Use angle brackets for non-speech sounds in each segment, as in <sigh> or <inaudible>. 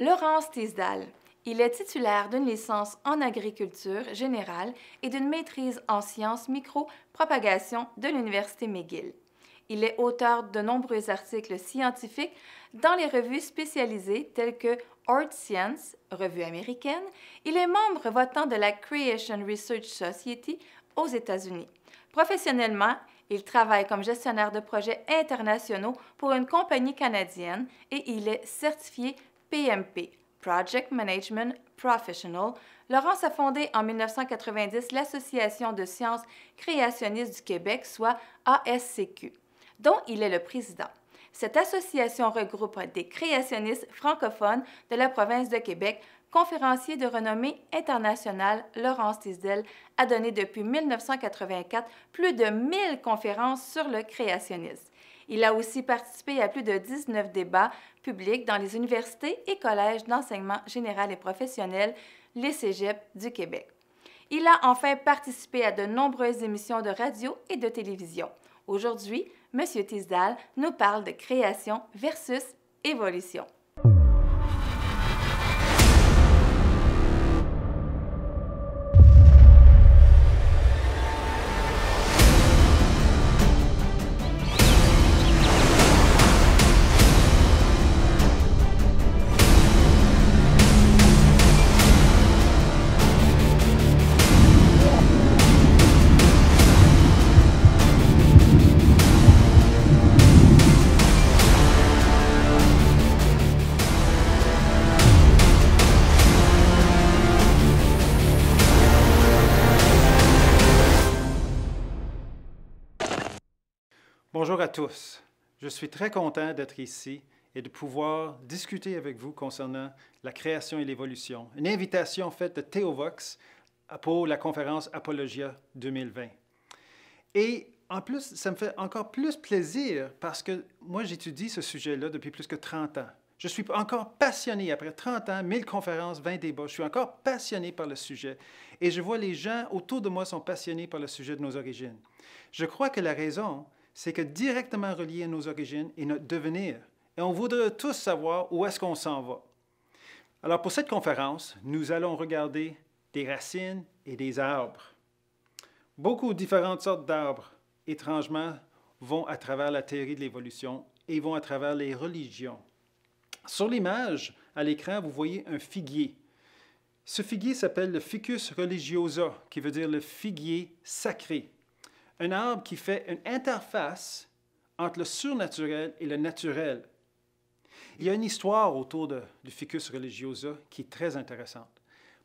Laurence Tisdal. Il est titulaire d'une licence en agriculture générale et d'une maîtrise en sciences micro-propagation de l'Université McGill. Il est auteur de nombreux articles scientifiques dans les revues spécialisées telles que Art Science, revue américaine. Il est membre votant de la Creation Research Society aux États-Unis. Professionnellement, il travaille comme gestionnaire de projets internationaux pour une compagnie canadienne et il est certifié PMP, Project Management Professional, Laurence a fondé en 1990 l'Association de sciences créationnistes du Québec, soit ASCQ, dont il est le président. Cette association regroupe des créationnistes francophones de la province de Québec. Conférencier de renommée internationale, Laurence Tisdel a donné depuis 1984 plus de 1000 conférences sur le créationnisme. Il a aussi participé à plus de 19 débats dans les universités et collèges d'enseignement général et professionnel, les cégeps du Québec. Il a enfin participé à de nombreuses émissions de radio et de télévision. Aujourd'hui, M. Tisdal nous parle de création versus évolution. Bonjour à tous. Je suis très content d'être ici et de pouvoir discuter avec vous concernant la création et l'évolution. Une invitation faite de Théovox pour la conférence Apologia 2020. Et en plus, ça me fait encore plus plaisir parce que moi, j'étudie ce sujet-là depuis plus que 30 ans. Je suis encore passionné, après 30 ans, 1000 conférences, 20 débats, je suis encore passionné par le sujet. Et je vois les gens autour de moi sont passionnés par le sujet de nos origines. Je crois que la raison, c'est que directement relié à nos origines et notre devenir. Et on voudrait tous savoir où est-ce qu'on s'en va. Alors pour cette conférence, nous allons regarder des racines et des arbres. Beaucoup de différentes sortes d'arbres, étrangement, vont à travers la théorie de l'évolution et vont à travers les religions. Sur l'image, à l'écran, vous voyez un figuier. Ce figuier s'appelle le Ficus religiosa, qui veut dire le figuier sacré un arbre qui fait une interface entre le surnaturel et le naturel. Il y a une histoire autour du ficus religiosa qui est très intéressante.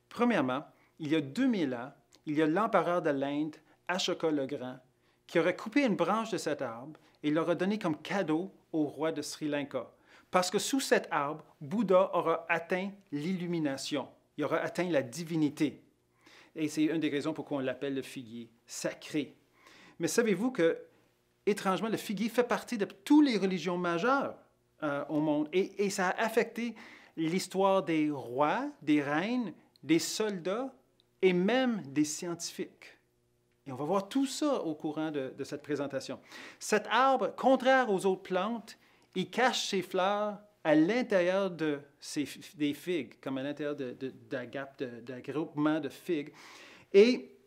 Premièrement, il y a 2000 ans, il y a l'empereur de l'Inde, Ashoka le Grand, qui aurait coupé une branche de cet arbre et l'aurait donné comme cadeau au roi de Sri Lanka. Parce que sous cet arbre, Bouddha aura atteint l'illumination, il aura atteint la divinité. Et c'est une des raisons pourquoi on l'appelle le figuier sacré. Mais savez-vous que, étrangement, le figuier fait partie de toutes les religions majeures euh, au monde et, ça a affecté l'histoire des rois, des reines, des soldats et même des scientifiques. Et on va voir tout ça au courant de, cette présentation. Cet arbre, contraire aux autres plantes, il cache ses fleurs à l'intérieur de ses, des figues, comme à l'intérieur d'un de, de, groupement de figues. Et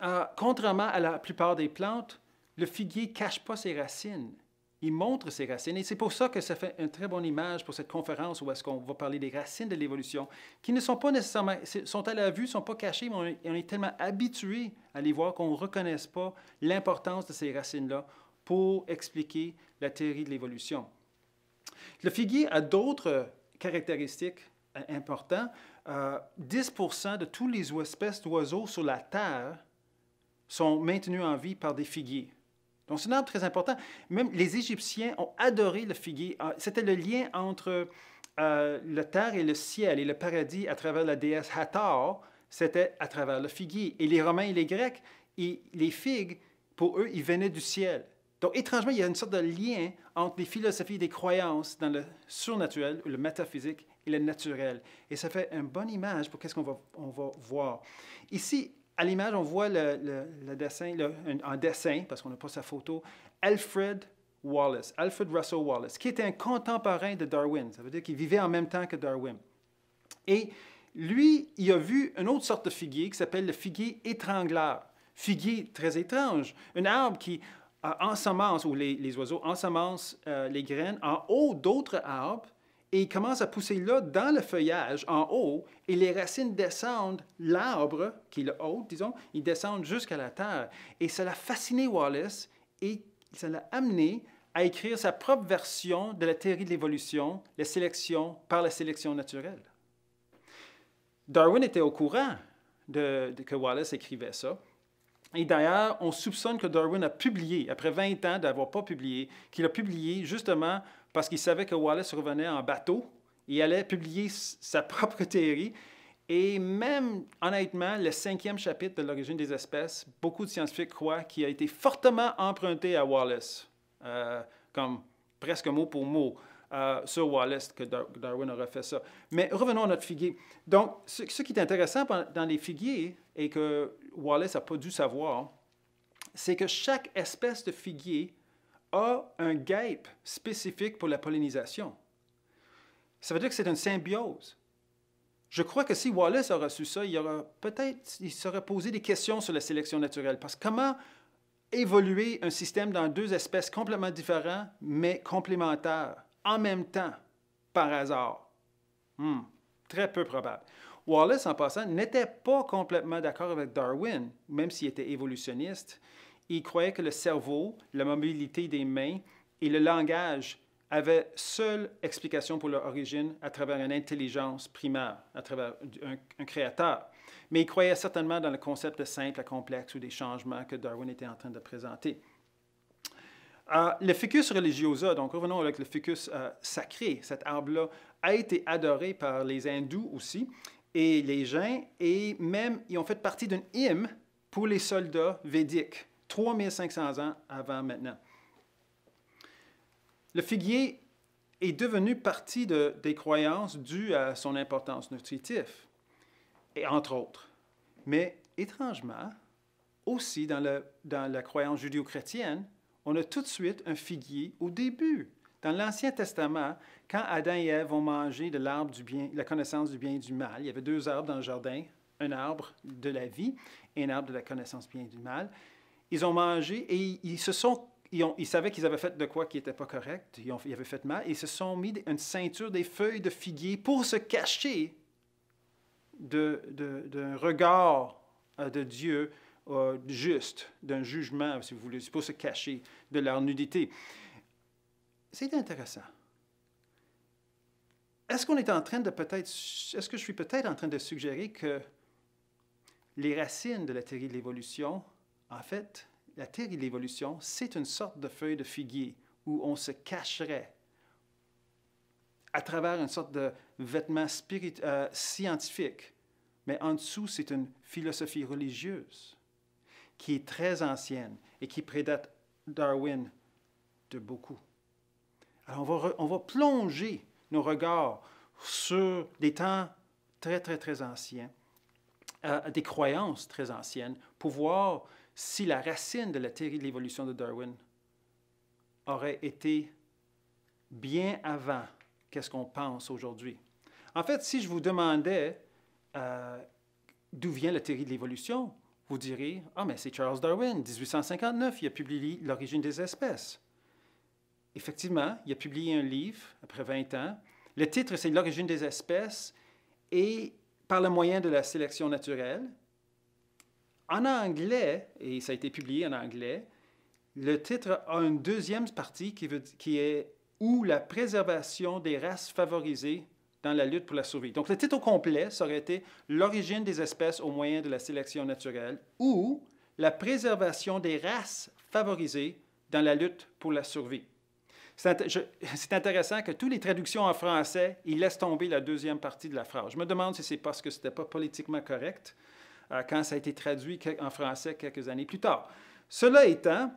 ah, contrairement à la plupart des plantes, le figuier cache pas ses racines. Il montre ses racines. Et c'est pour ça que ça fait une très bonne image pour cette conférence où est-ce qu'on va parler des racines de l'évolution, qui ne sont pas nécessairement, sont à la vue, sont pas cachées, mais on est, tellement habitué à les voir qu'on ne reconnaît pas l'importance de ces racines-là pour expliquer la théorie de l'évolution. Le figuier a d'autres caractéristiques euh, importantes. 10 euh, de toutes les espèces d'oiseaux sur la Terre sont maintenus en vie par des figuiers. Donc, c'est un arbre très important. Même les Égyptiens ont adoré le figuier. Ah, c'était le lien entre euh, la terre et le ciel et le paradis à travers la déesse Hathor, c'était à travers le figuier. Et les Romains et les Grecs, les figues, pour eux, ils venaient du ciel. Donc, étrangement, il y a une sorte de lien entre les philosophies et les croyances dans le surnaturel, le métaphysique et le naturel. Et ça fait une bonne image pour qu'est-ce qu'on va, va voir. Ici, à l'image, on voit le, dessin, un, dessin, parce qu'on n'a pas sa photo, Alfred Wallace, Alfred Russell Wallace, qui était un contemporain de Darwin. Ça veut dire qu'il vivait en même temps que Darwin. Et lui, il a vu une autre sorte de figuier qui s'appelle le figuier étrangleur. Figuier très étrange, un arbre qui ensemence, ou les, oiseaux ensemencent euh, les graines en haut d'autres arbres et il commence à pousser là, dans le feuillage, en haut, et les racines descendent l'arbre, qui est le haut, disons, ils descendent jusqu'à la terre. Et ça l'a fasciné Wallace, et ça l'a amené à écrire sa propre version de la théorie de l'évolution, la sélection par la sélection naturelle. Darwin était au courant que Wallace écrivait ça. Et d'ailleurs, on soupçonne que Darwin a publié, après 20 ans d'avoir pas publié, qu'il a publié justement parce qu'il savait que Wallace revenait en bateau. Il allait publier sa <laughs> propre théorie. Et même, honnêtement, le cinquième chapitre de l'origine des espèces, beaucoup de scientifiques croient qu'il a été fortement emprunté à Wallace, euh, comme presque mot pour mot. Euh, sur Wallace que Darwin aurait fait ça. Mais revenons à notre figuier. Donc, ce, ce qui est intéressant dans les figuiers et que Wallace n'a pas dû savoir, c'est que chaque espèce de figuier a un gap spécifique pour la pollinisation. Ça veut dire que c'est une symbiose. Je crois que si Wallace aurait su ça, il aurait peut-être, il serait posé des questions sur la sélection naturelle. Parce que comment évoluer un système dans deux espèces complètement différentes, mais complémentaires, en même temps, par hasard? Hmm, très peu probable. Wallace, en passant, n'était pas complètement d'accord avec Darwin, même s'il était évolutionniste il croyait que le cerveau, la mobilité des mains et le langage avaient seule explication pour leur origine à travers une intelligence primaire, à travers un, créateur. Mais il croyait certainement dans le concept de simple à complexe ou des changements que Darwin était en train de présenter. Euh, le ficus religiosa, donc revenons avec le ficus euh, sacré, cet arbre-là, a été adoré par les hindous aussi et les gens, et même ils ont fait partie d'une hymne pour les soldats védiques. 3500 ans avant maintenant. Le figuier est devenu partie de, des croyances dues à son importance nutritive, et entre autres. Mais étrangement, aussi dans, le, dans la croyance judéo-chrétienne, on a tout de suite un figuier au début. Dans l'Ancien Testament, quand Adam et Ève ont mangé de l'arbre du bien, la connaissance du bien et du mal, il y avait deux arbres dans le jardin, un arbre de la vie et un arbre de la connaissance du bien et du mal. Ils ont mangé et ils, se sont ils, savaient qu'ils avaient fait de quoi qui n'était pas correct, ils, avaient fait mal, et ils se sont mis une ceinture des feuilles de figuier pour se cacher d'un de, regard euh, de Dieu euh, juste, d'un jugement, si vous voulez, pour se cacher de leur nudité. C'est intéressant. Est-ce qu'on est en train de peut-être, est-ce que je suis peut-être en train de suggérer que les racines de la théorie de l'évolution en fait, la théorie de l'évolution, c'est une sorte de feuille de figuier où on se cacherait à travers une sorte de vêtement euh, scientifique. Mais en dessous, c'est une philosophie religieuse qui est très ancienne et qui prédate Darwin de beaucoup. Alors, on va, on va plonger nos regards sur des temps très, très, très anciens, euh, des croyances très anciennes, pour voir si la racine de la théorie de l'évolution de Darwin aurait été bien avant qu'est-ce qu'on pense aujourd'hui. En fait, si je vous demandais euh, d'où vient la théorie de l'évolution, vous direz, ah, mais c'est Charles Darwin, 1859, il a publié L'origine des espèces. Effectivement, il a publié un livre après 20 ans. Le titre, c'est L'origine des espèces, et par le moyen de la sélection naturelle, en anglais, et ça a été publié en anglais, le titre a une deuxième partie qui, est Ou la préservation des races favorisées dans la lutte pour la survie. Donc le titre complet, ça aurait été L'origine des espèces au moyen de la sélection naturelle ou la préservation des races favorisées dans la lutte pour la survie. C'est intéressant que toutes les traductions en français, ils laissent tomber la deuxième partie de la phrase. Je me demande si c'est parce que ce n'était pas politiquement correct euh, quand ça a été traduit en français quelques années plus tard. Cela étant,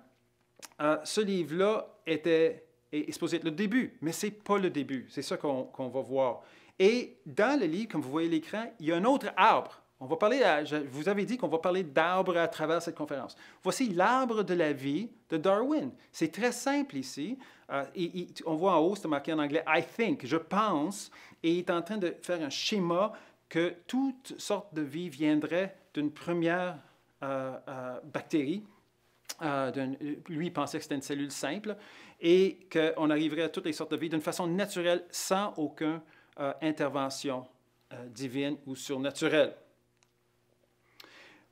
euh, ce livre-là était est supposé être le début, mais ce n'est pas le début. C'est ça qu'on va voir. Et dans le livre, comme vous voyez l'écran, il y a un autre arbre. On va parler, à, je vous avais dit qu'on va parler d'arbres à travers cette conférence. Voici l'arbre de la vie de Darwin. C'est très simple ici. et, euh, on voit en haut, c'est marqué en anglais I think, je pense, et il est en train de faire un schéma que toutes sortes de vie viendraient d'une première euh, euh, bactérie. Euh, lui pensait que c'était une cellule simple et qu'on arriverait à toutes les sortes de vie d'une façon naturelle sans aucune intervention divine ou surnaturelle.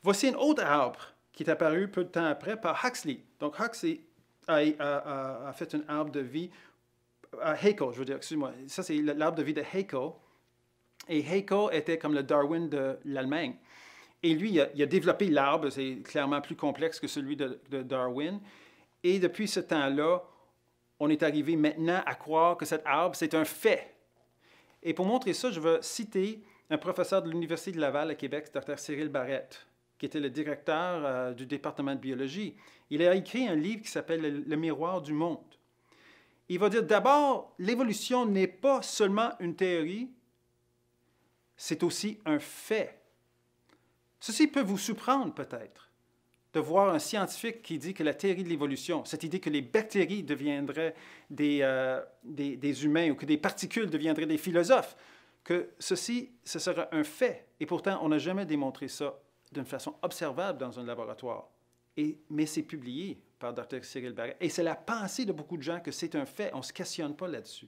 Voici un autre arbre qui est apparu peu de temps après par Huxley. Donc Huxley a, fait un arbre de vie, à je veux dire, excuse-moi, ça c'est l'arbre de vie de Haeckel. Et Haeckel était comme le Darwin de l'Allemagne. Et lui, il a, développé l'arbre, c'est clairement plus complexe que celui de, Darwin. Et depuis ce temps-là, on est arrivé maintenant à croire que cet arbre, c'est un fait. Et pour montrer ça, je veux citer un professeur de l'Université de Laval à Québec, Dr. Cyril Barrette, qui était le directeur euh, du département de biologie. Il a écrit un livre qui s'appelle le miroir du monde. Il va dire d'abord, l'évolution n'est pas seulement une théorie, c'est aussi un fait. Ceci peut vous surprendre peut-être de voir un scientifique qui dit que la théorie de l'évolution, cette idée que les bactéries deviendraient des, euh, des, humains ou que des particules deviendraient des philosophes, que ceci, ce serait un fait. Et pourtant, on n'a jamais démontré ça d'une façon observable dans un laboratoire. Et, mais c'est publié par Dr. Cyril Barret. Et c'est la pensée de beaucoup de gens que c'est un fait. On ne se questionne pas là-dessus.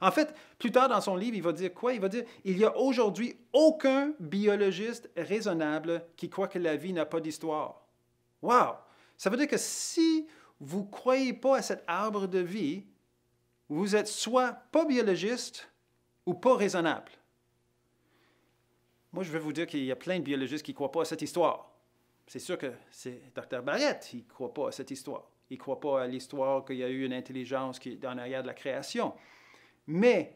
En fait, plus tard dans son livre, il va dire quoi? Il va dire, il n'y a aujourd'hui aucun biologiste raisonnable qui croit que la vie n'a pas d'histoire. Wow! Ça veut dire que si vous ne croyez pas à cet arbre de vie, vous êtes soit pas biologiste ou pas raisonnable. Moi, je vais vous dire qu'il y a plein de biologistes qui ne croient pas à cette histoire. C'est sûr que c'est Dr. Barrett qui ne croit pas à cette histoire. Il ne croit pas à l'histoire qu'il y a eu une intelligence qui est en arrière de la création. Mais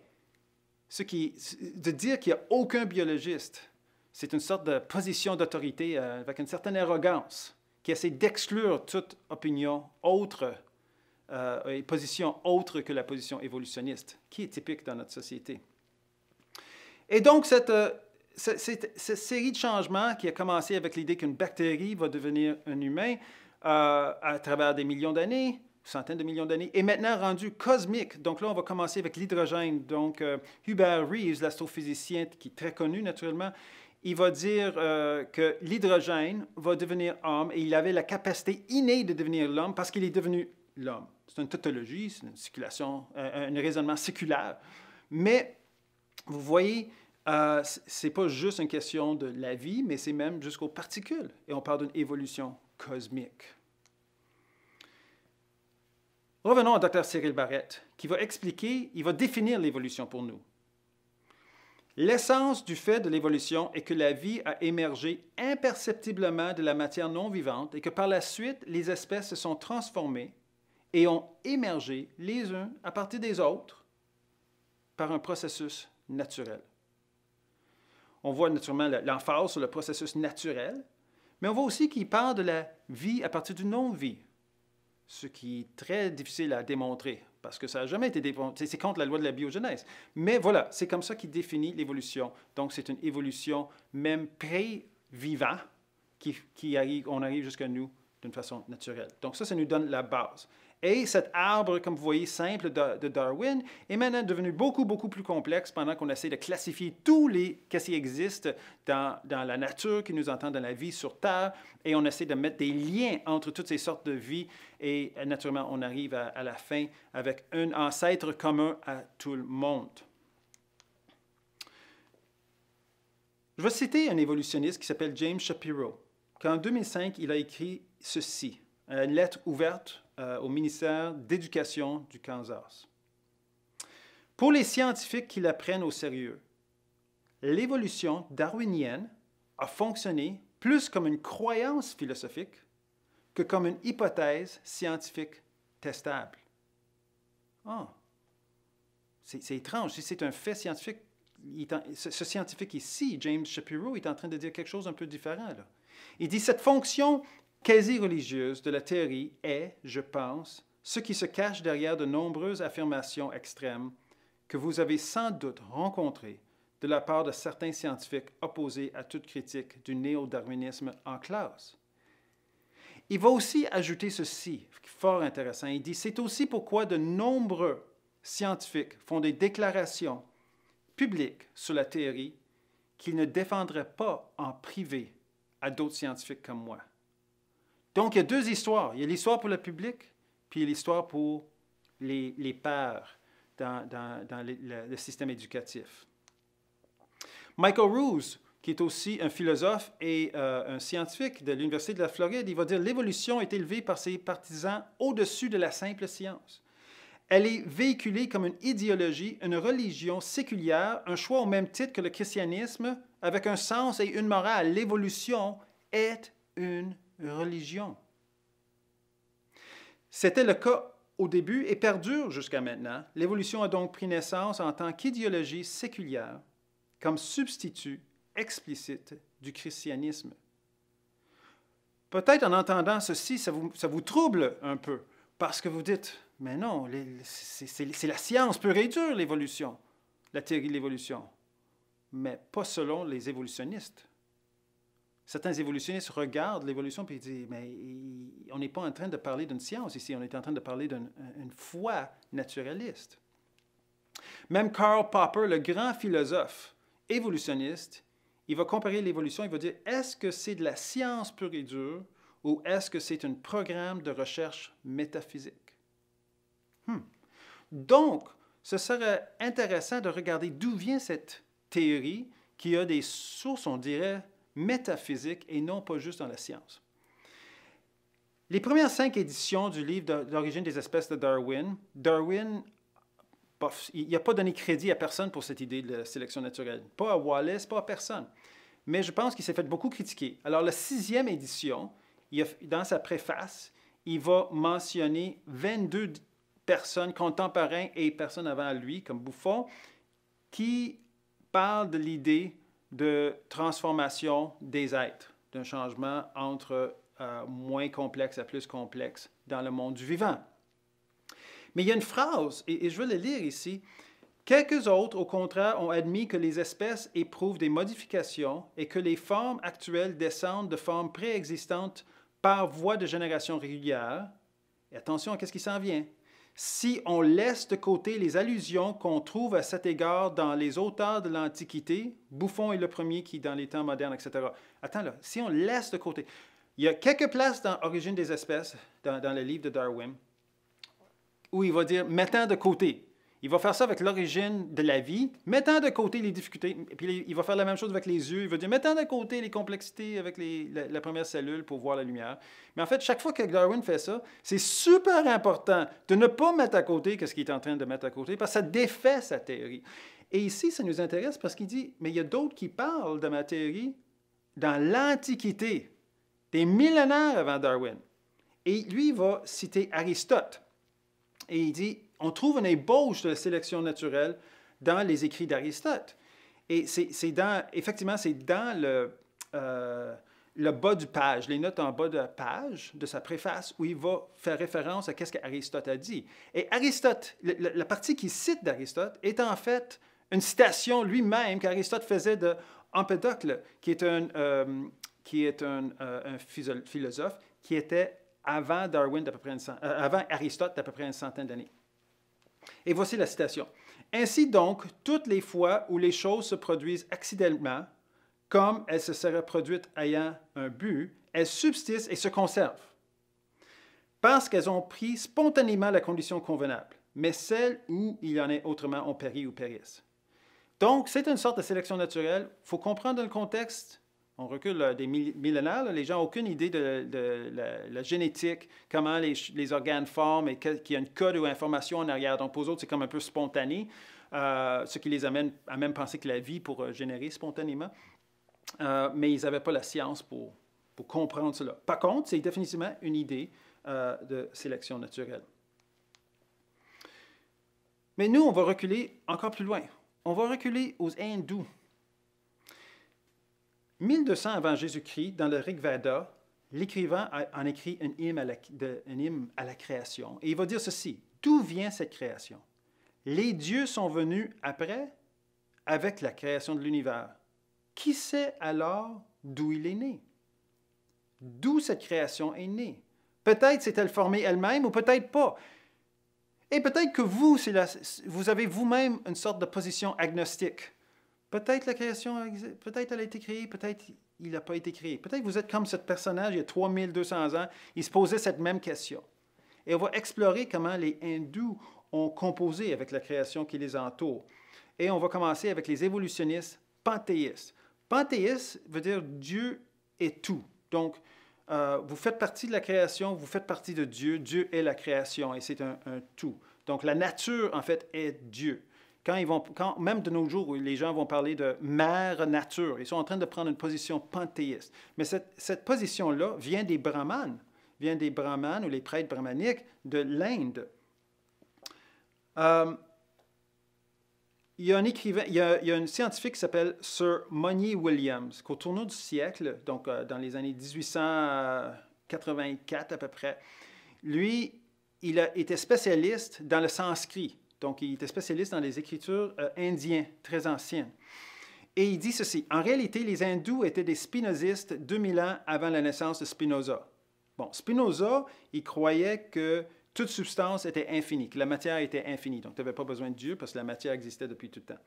de dire qu'il n'y a aucun biologiste, c'est une sorte de position d'autorité euh, avec une certaine arrogance qui essaie d'exclure toute opinion autre euh, et position autre que la position évolutionniste, qui est typique dans notre société. Et donc, cette euh, série de changements qui a commencé avec l'idée qu'une bactérie va devenir un humain euh, à travers des millions d'années, centaines de millions d'années, et maintenant rendu cosmique. Donc là, on va commencer avec l'hydrogène. Donc euh, Hubert Reeves, l'astrophysicien qui est très connu naturellement, il va dire euh, que l'hydrogène va devenir homme et il avait la capacité innée de devenir l'homme parce qu'il est devenu l'homme. C'est une tautologie, c'est une circulation, euh, un raisonnement séculaire. Mais vous voyez, ce n'est pas juste une question de la vie, mais c'est même jusqu'aux particules. Et on parle d'une évolution cosmique. Revenons à Dr Cyril Barrette, qui va expliquer, il va définir l'évolution pour nous. L'essence du fait de l'évolution est que la vie a émergé imperceptiblement de la matière non vivante et que par la suite, les espèces se sont transformées et ont émergé les uns à partir des autres par un processus naturel. On voit naturellement l'emphase sur le processus naturel, mais on voit aussi qu'il parle de la vie à partir du non-vie ce qui est très difficile à démontrer, parce que ça n'a jamais été démontré, c'est contre la loi de la biogenèse. Mais voilà, c'est comme ça qu'il définit l'évolution. Donc c'est une évolution même pré-vivant qui, arrive, on arrive jusqu'à nous d'une façon naturelle. Donc ça, ça nous donne la base. Et cet arbre, comme vous voyez, simple de, Darwin est maintenant devenu beaucoup, beaucoup plus complexe pendant qu'on essaie de classifier tous les qu'est-ce qui existe dans, la nature qui nous entend dans la vie sur Terre. Et on essaie de mettre des liens entre toutes ces sortes de vies. Et naturellement, on arrive à, la fin avec un ancêtre commun à tout le monde. Je vais citer un évolutionniste qui s'appelle James Shapiro, qu'en 2005, il a écrit ceci, une lettre ouverte euh, au ministère d'Éducation du Kansas. Pour les scientifiques qui la prennent au sérieux, l'évolution darwinienne a fonctionné plus comme une croyance philosophique que comme une hypothèse scientifique testable. Ah, c'est étrange. Si c'est un fait scientifique, ce, scientifique ici, James Shapiro, est en train de dire quelque chose un peu différent. Il dit cette fonction quasi-religieuse de la théorie est, je pense, ce qui se cache derrière de nombreuses affirmations extrêmes que vous avez sans doute rencontrées de la part de certains scientifiques opposés à toute critique du néo en classe. Il va aussi ajouter ceci, fort intéressant. Il dit, c'est aussi pourquoi de nombreux scientifiques font des déclarations publiques sur la théorie qu'ils ne défendraient pas en privé à d'autres scientifiques comme moi. Donc, il y a deux histoires. Il y a l'histoire pour le public, puis l'histoire pour les, les pères dans, le, système éducatif. Michael Ruse, qui est aussi un philosophe et euh, un scientifique de l'Université de la Floride, il va dire l'évolution est élevée par ses partisans au-dessus de la simple science. Elle est véhiculée comme une idéologie, une religion séculière, un choix au même titre que le christianisme, avec un sens et une morale. L'évolution est une religion. C'était le cas au début et perdure jusqu'à maintenant. L'évolution a donc pris naissance en tant qu'idéologie séculière, comme substitut explicite du christianisme. Peut-être en entendant ceci, ça vous, ça vous, trouble un peu, parce que vous dites, mais non, c'est la science peut réduire l'évolution, la théorie de l'évolution, mais pas selon les évolutionnistes. Certains évolutionnistes regardent l'évolution et disent, mais on n'est pas en train de parler d'une science ici, on est en train de parler d'une foi naturaliste. Même Karl Popper, le grand philosophe évolutionniste, il va comparer l'évolution, il va dire, est-ce que c'est de la science pure et dure ou est-ce que c'est un programme de recherche métaphysique? Hmm. Donc, ce serait intéressant de regarder d'où vient cette théorie qui a des sources, on dirait, métaphysique et non pas juste dans la science. Les premières cinq éditions du livre d'origine des espèces de Darwin, Darwin, il n'a pas donné crédit à personne pour cette idée de la sélection naturelle. Pas à Wallace, pas à personne. Mais je pense qu'il s'est fait beaucoup critiquer. Alors, la sixième édition, il dans sa préface, il va mentionner 22 personnes contemporaines et personnes avant lui, comme Bouffon, qui parlent de l'idée de transformation des êtres, d'un changement entre euh, moins complexe à plus complexe dans le monde du vivant. Mais il y a une phrase, et, je veux la lire ici. Quelques autres, au contraire, ont admis que les espèces éprouvent des modifications et que les formes actuelles descendent de formes préexistantes par voie de génération régulière. Et attention à ce qui s'en vient. Si on laisse de côté les allusions qu'on trouve à cet égard dans les auteurs de l'Antiquité, Bouffon est le premier qui, dans les temps modernes, etc. Attends là, si on laisse de côté, il y a quelques places dans Origine des espèces, dans, dans le livre de Darwin, où il va dire mettant de côté il va faire ça avec l'origine de la vie, mettant de côté les difficultés. Puis il va faire la même chose avec les yeux. Il va dire, mettant de côté les complexités avec la, la, première cellule pour voir la lumière. Mais en fait, chaque fois que Darwin fait ça, c'est super important de ne pas mettre à côté ce qu'il est en train de mettre à côté, parce que ça défait sa théorie. Et ici, ça nous intéresse parce qu'il dit, mais il y a d'autres qui parlent de ma théorie dans l'Antiquité, des millénaires avant Darwin. Et lui, il va citer Aristote. Et il dit, on trouve une ébauche de la sélection naturelle dans les écrits d'Aristote. Et c'est dans, effectivement, c'est dans le, euh, le bas du page, les notes en bas de la page de sa préface, où il va faire référence à quest ce qu'Aristote a dit. Et Aristote, la, partie qu'il cite d'Aristote est en fait une citation lui-même qu'Aristote faisait de qui est un, euh, qui est un, euh, philosophe qui était avant Darwin avant Aristote d'à peu près une centaine d'années. Et voici la citation. Ainsi donc, toutes les fois où les choses se produisent accidentellement, comme elles se seraient produites ayant un but, elles subsistent et se conservent, parce qu'elles ont pris spontanément la condition convenable, mais celles où il y en est autrement ont péri ou périssent. Donc, c'est une sorte de sélection naturelle. Il faut comprendre le contexte, on recule euh, des millénaires, les gens n'ont aucune idée de, la, génétique, comment les, organes forment et qu'il y a une code ou information en arrière. Donc, pour eux autres, c'est comme un peu spontané, euh, ce qui les amène à même penser que la vie pourrait euh, générer spontanément. mais ils n'avaient pas la science pour, comprendre cela. Par contre, c'est définitivement une idée de sélection naturelle. Mais nous, on va reculer encore plus loin. On va reculer aux hindous. 1200 avant Jésus-Christ, dans le Rig Veda, l'écrivain en écrit un hymne, à la, hymne à la création. Et il va dire ceci, d'où vient cette création? Les dieux sont venus après avec la création de l'univers. Qui sait alors d'où il est né? D'où cette création est née? Peut-être s'est-elle formée elle-même ou peut-être pas. Et peut-être que vous, vous avez vous-même une sorte de position agnostique. Peut-être la création, peut-être elle a été créée, peut-être il n'a pas été créé. Peut-être vous êtes comme ce personnage il y a 3200 ans, il se posait cette même question. Et on va explorer comment les hindous ont composé avec la création qui les entoure. Et on va commencer avec les évolutionnistes panthéistes. Panthéiste veut dire Dieu est tout. Donc, euh, vous faites partie de la création, vous faites partie de Dieu. Dieu est la création et c'est un, tout. Donc, la nature, en fait, est Dieu. Quand ils vont, quand, même de nos jours, où les gens vont parler de mère nature, ils sont en train de prendre une position panthéiste. Mais cette, position-là vient des brahmanes, vient des brahmanes ou les prêtres brahmaniques de l'Inde. Euh, il y a un écrivain, il y a, scientifique qui s'appelle Sir Money Williams, qu'au tournant du siècle, donc euh, dans les années 1884 à peu près, lui, il a été spécialiste dans le sanskrit. Donc, il était spécialiste dans les écritures euh, indiennes, très anciennes. Et il dit ceci, en réalité, les hindous étaient des spinozistes 2000 ans avant la naissance de Spinoza. Bon, Spinoza, il croyait que toute substance était infinie, que la matière était infinie. Donc, tu n'avais pas besoin de Dieu parce que la matière existait depuis tout le temps.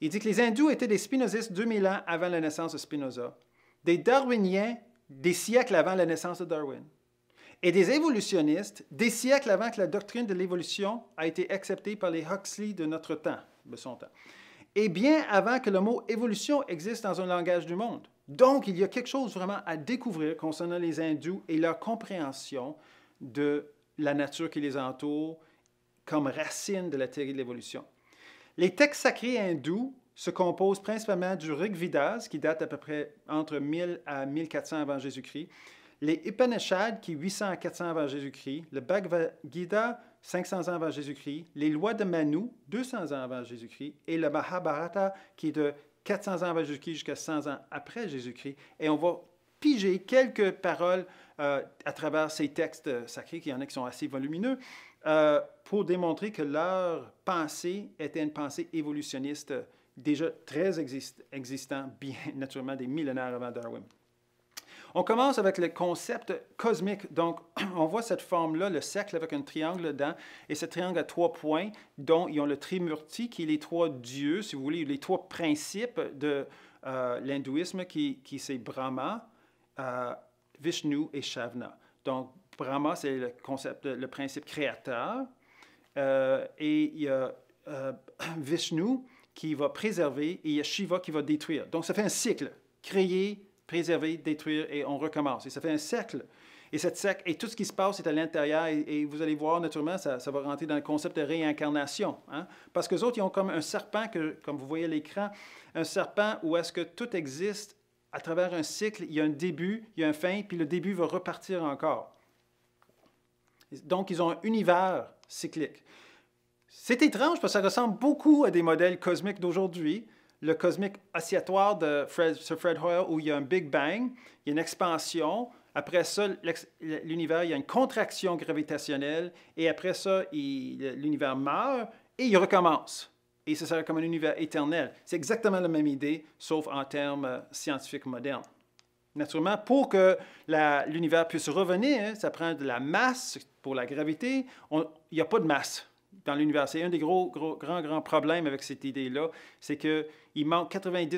Il dit que les hindous étaient des spinozistes 2000 ans avant la naissance de Spinoza, des darwiniens des siècles avant la naissance de Darwin et des évolutionnistes des siècles avant que la doctrine de l'évolution a été acceptée par les Huxley de notre temps, de son temps, et bien avant que le mot évolution existe dans un langage du monde. Donc, il y a quelque chose vraiment à découvrir concernant les hindous et leur compréhension de la nature qui les entoure comme racine de la théorie de l'évolution. Les textes sacrés hindous se composent principalement du Rig Vidas, qui date à peu près entre 1000 à 1400 avant Jésus-Christ, les Upanishads, qui 800 à 400 avant Jésus-Christ, le Bhagavad Gita, 500 ans avant Jésus-Christ, les lois de Manu, 200 ans avant Jésus-Christ, et le Mahabharata, qui est de 400 ans avant Jésus-Christ jusqu'à 100 ans après Jésus-Christ. Et on va piger quelques paroles euh, à travers ces textes euh, sacrés, qui y en a qui sont assez volumineux, euh, pour démontrer que leur pensée était une pensée évolutionniste déjà très existante, bien <laughs> naturellement des millénaires avant Darwin. On commence avec le concept cosmique. Donc, <clears throat> on voit cette forme-là, le cercle avec un triangle dedans, et ce triangle à trois points, dont ils ont le trimurti, qui est les trois dieux, si vous voulez, les trois principes de euh, l'hindouisme, qui, sont c'est Brahma, euh, Vishnu et Shavna. Donc, Brahma, c'est le concept, le principe créateur, euh, et il y a <clears throat> Vishnu qui va préserver, et il y a Shiva qui va détruire. Donc, ça fait un cycle, créer, préserver, détruire, et on recommence. Et ça fait un siècle Et cette sec et tout ce qui se passe est à l'intérieur. Et, vous allez voir, naturellement, ça, va rentrer dans le concept de réincarnation. Hein. Parce que les autres, ils ont comme un serpent, que, comme vous voyez à l'écran, un serpent où est-ce que tout existe à travers un cycle. Il y a un début, il y a un fin, puis le début va repartir encore. Donc, ils ont un univers cyclique. C'est étrange parce que ça ressemble beaucoup à des modèles cosmiques d'aujourd'hui, le cosmique oscillatoire de Sir Fred Hoyle où il y a un Big Bang, il y a une expansion. Après ça, l'univers, il y a une contraction gravitationnelle. Et après ça, l'univers meurt et il recommence. Et ça serait comme un univers éternel. C'est exactement la même idée, sauf en termes euh, scientifiques modernes. Naturellement, pour que l'univers puisse revenir, ça prend de la masse pour la gravité. il n'y a pas de masse dans l'univers. C'est un des gros, gros, grands, grands problèmes avec cette idée-là, c'est qu'il manque 90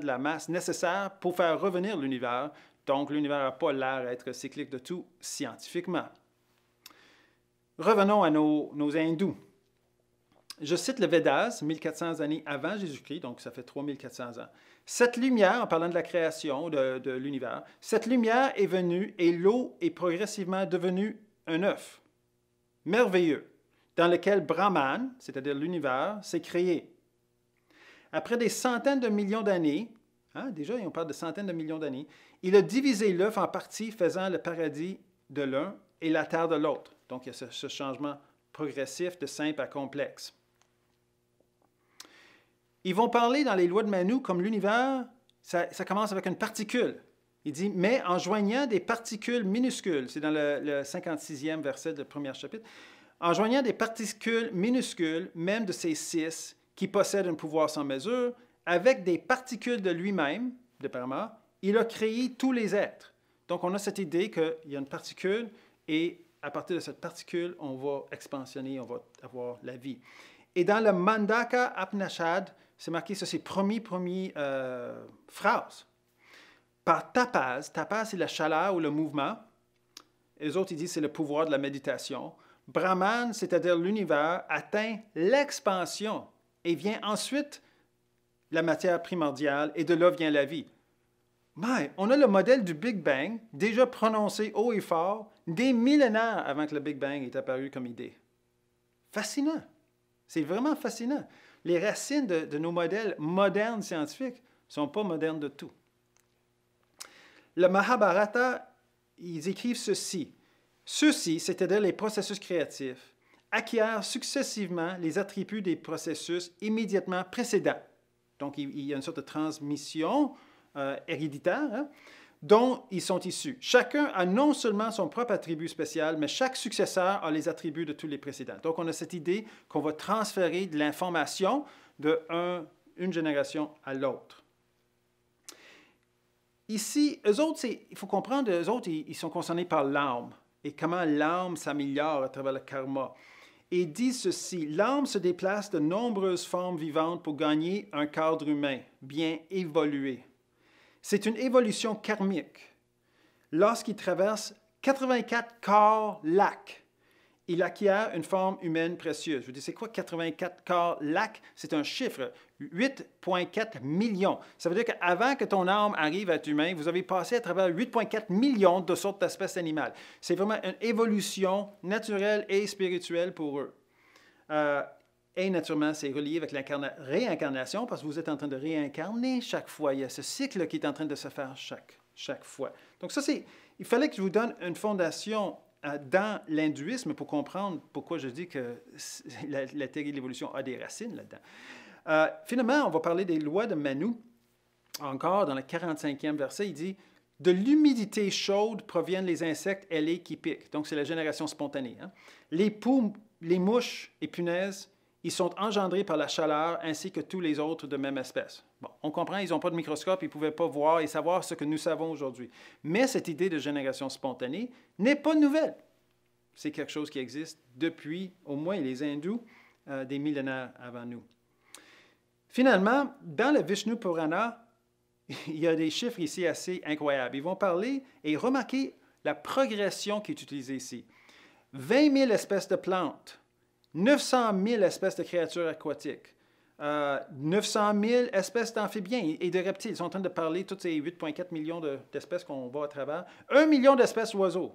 de la masse nécessaire pour faire revenir l'univers. Donc, l'univers n'a pas l'air d'être cyclique de tout scientifiquement. Revenons à nos, nos hindous. Je cite le Vedas, 1400 années avant Jésus-Christ, donc ça fait 3400 ans. Cette lumière, en parlant de la création de, de l'univers, cette lumière est venue et l'eau est progressivement devenue un œuf. Merveilleux dans lequel Brahman, c'est-à-dire l'univers, s'est créé. Après des centaines de millions d'années, hein, déjà on parle de centaines de millions d'années, il a divisé l'œuf en parties faisant le paradis de l'un et la terre de l'autre. Donc il y a ce, changement progressif de simple à complexe. Ils vont parler dans les lois de Manu comme l'univers, ça, commence avec une particule. Il dit, mais en joignant des particules minuscules, c'est dans le, le, 56e verset du premier chapitre, en joignant des particules minuscules, même de ces six, qui possèdent un pouvoir sans mesure, avec des particules de lui-même, de parma, il a créé tous les êtres. Donc, on a cette idée qu'il y a une particule et à partir de cette particule, on va expansionner, on va avoir la vie. Et dans le Mandaka Apnashad, c'est marqué sur ses premiers, premiers euh, phrases. Par tapas, tapas c'est la chaleur ou le mouvement. Les autres, ils disent c'est le pouvoir de la méditation. Brahman, c'est-à-dire l'univers, atteint l'expansion et vient ensuite la matière primordiale et de là vient la vie. Mais on a le modèle du Big Bang déjà prononcé haut et fort des millénaires avant que le Big Bang ait apparu comme idée. Fascinant. C'est vraiment fascinant. Les racines de, de nos modèles modernes scientifiques ne sont pas modernes de tout. Le Mahabharata, ils écrivent ceci. Ceux-ci, c'est-à-dire les processus créatifs, acquièrent successivement les attributs des processus immédiatement précédents. Donc, il y a une sorte de transmission euh, héréditaire hein, dont ils sont issus. Chacun a non seulement son propre attribut spécial, mais chaque successeur a les attributs de tous les précédents. Donc, on a cette idée qu'on va transférer de l'information d'une génération à l'autre. Ici, eux autres, il faut comprendre, eux autres, ils, ils sont concernés par l'âme et comment l'âme s'améliore à travers le karma. Et dit ceci, l'âme se déplace de nombreuses formes vivantes pour gagner un cadre humain bien évolué. C'est une évolution karmique. Lorsqu'il traverse 84 corps lacs, il acquiert une forme humaine précieuse. Je vous dis, c'est quoi 84 corps lac? C'est un chiffre, 8,4 millions. Ça veut dire qu'avant que ton âme arrive à être humain, vous avez passé à travers 8,4 millions de sortes d'espèces animales. C'est vraiment une évolution naturelle et spirituelle pour eux. Euh, et naturellement, c'est relié avec la réincarnation parce que vous êtes en train de réincarner chaque fois. Il y a ce cycle qui est en train de se faire chaque, chaque fois. Donc ça, c'est... Il fallait que je vous donne une fondation euh, dans l'hindouisme, pour comprendre pourquoi je dis que <laughs> la, théorie de l'évolution a des racines là-dedans, euh, finalement, on va parler des lois de Manu. Encore dans le 45e verset, il dit De l'humidité chaude proviennent les insectes ailés qui piquent. Donc, c'est la génération spontanée. Hein. Les, poux, les mouches et punaises ils sont engendrés par la chaleur ainsi que tous les autres de même espèce. Bon, on comprend, ils n'ont pas de microscope, ils ne pouvaient pas voir et savoir ce que nous savons aujourd'hui. Mais cette idée de génération spontanée n'est pas nouvelle. C'est quelque chose qui existe depuis au moins les hindous euh, des millénaires avant nous. Finalement, dans le Vishnu Purana, <laughs> il y a des chiffres ici assez incroyables. Ils vont parler et remarquer la progression qui est utilisée ici. 20 000 espèces de plantes, 900 000 espèces de créatures aquatiques. 900 euh, 000 espèces d'amphibiens et de reptiles. Ils sont en train de parler toutes ces 8,4 millions d'espèces qu'on voit à travers. 1 million d'espèces d'oiseaux.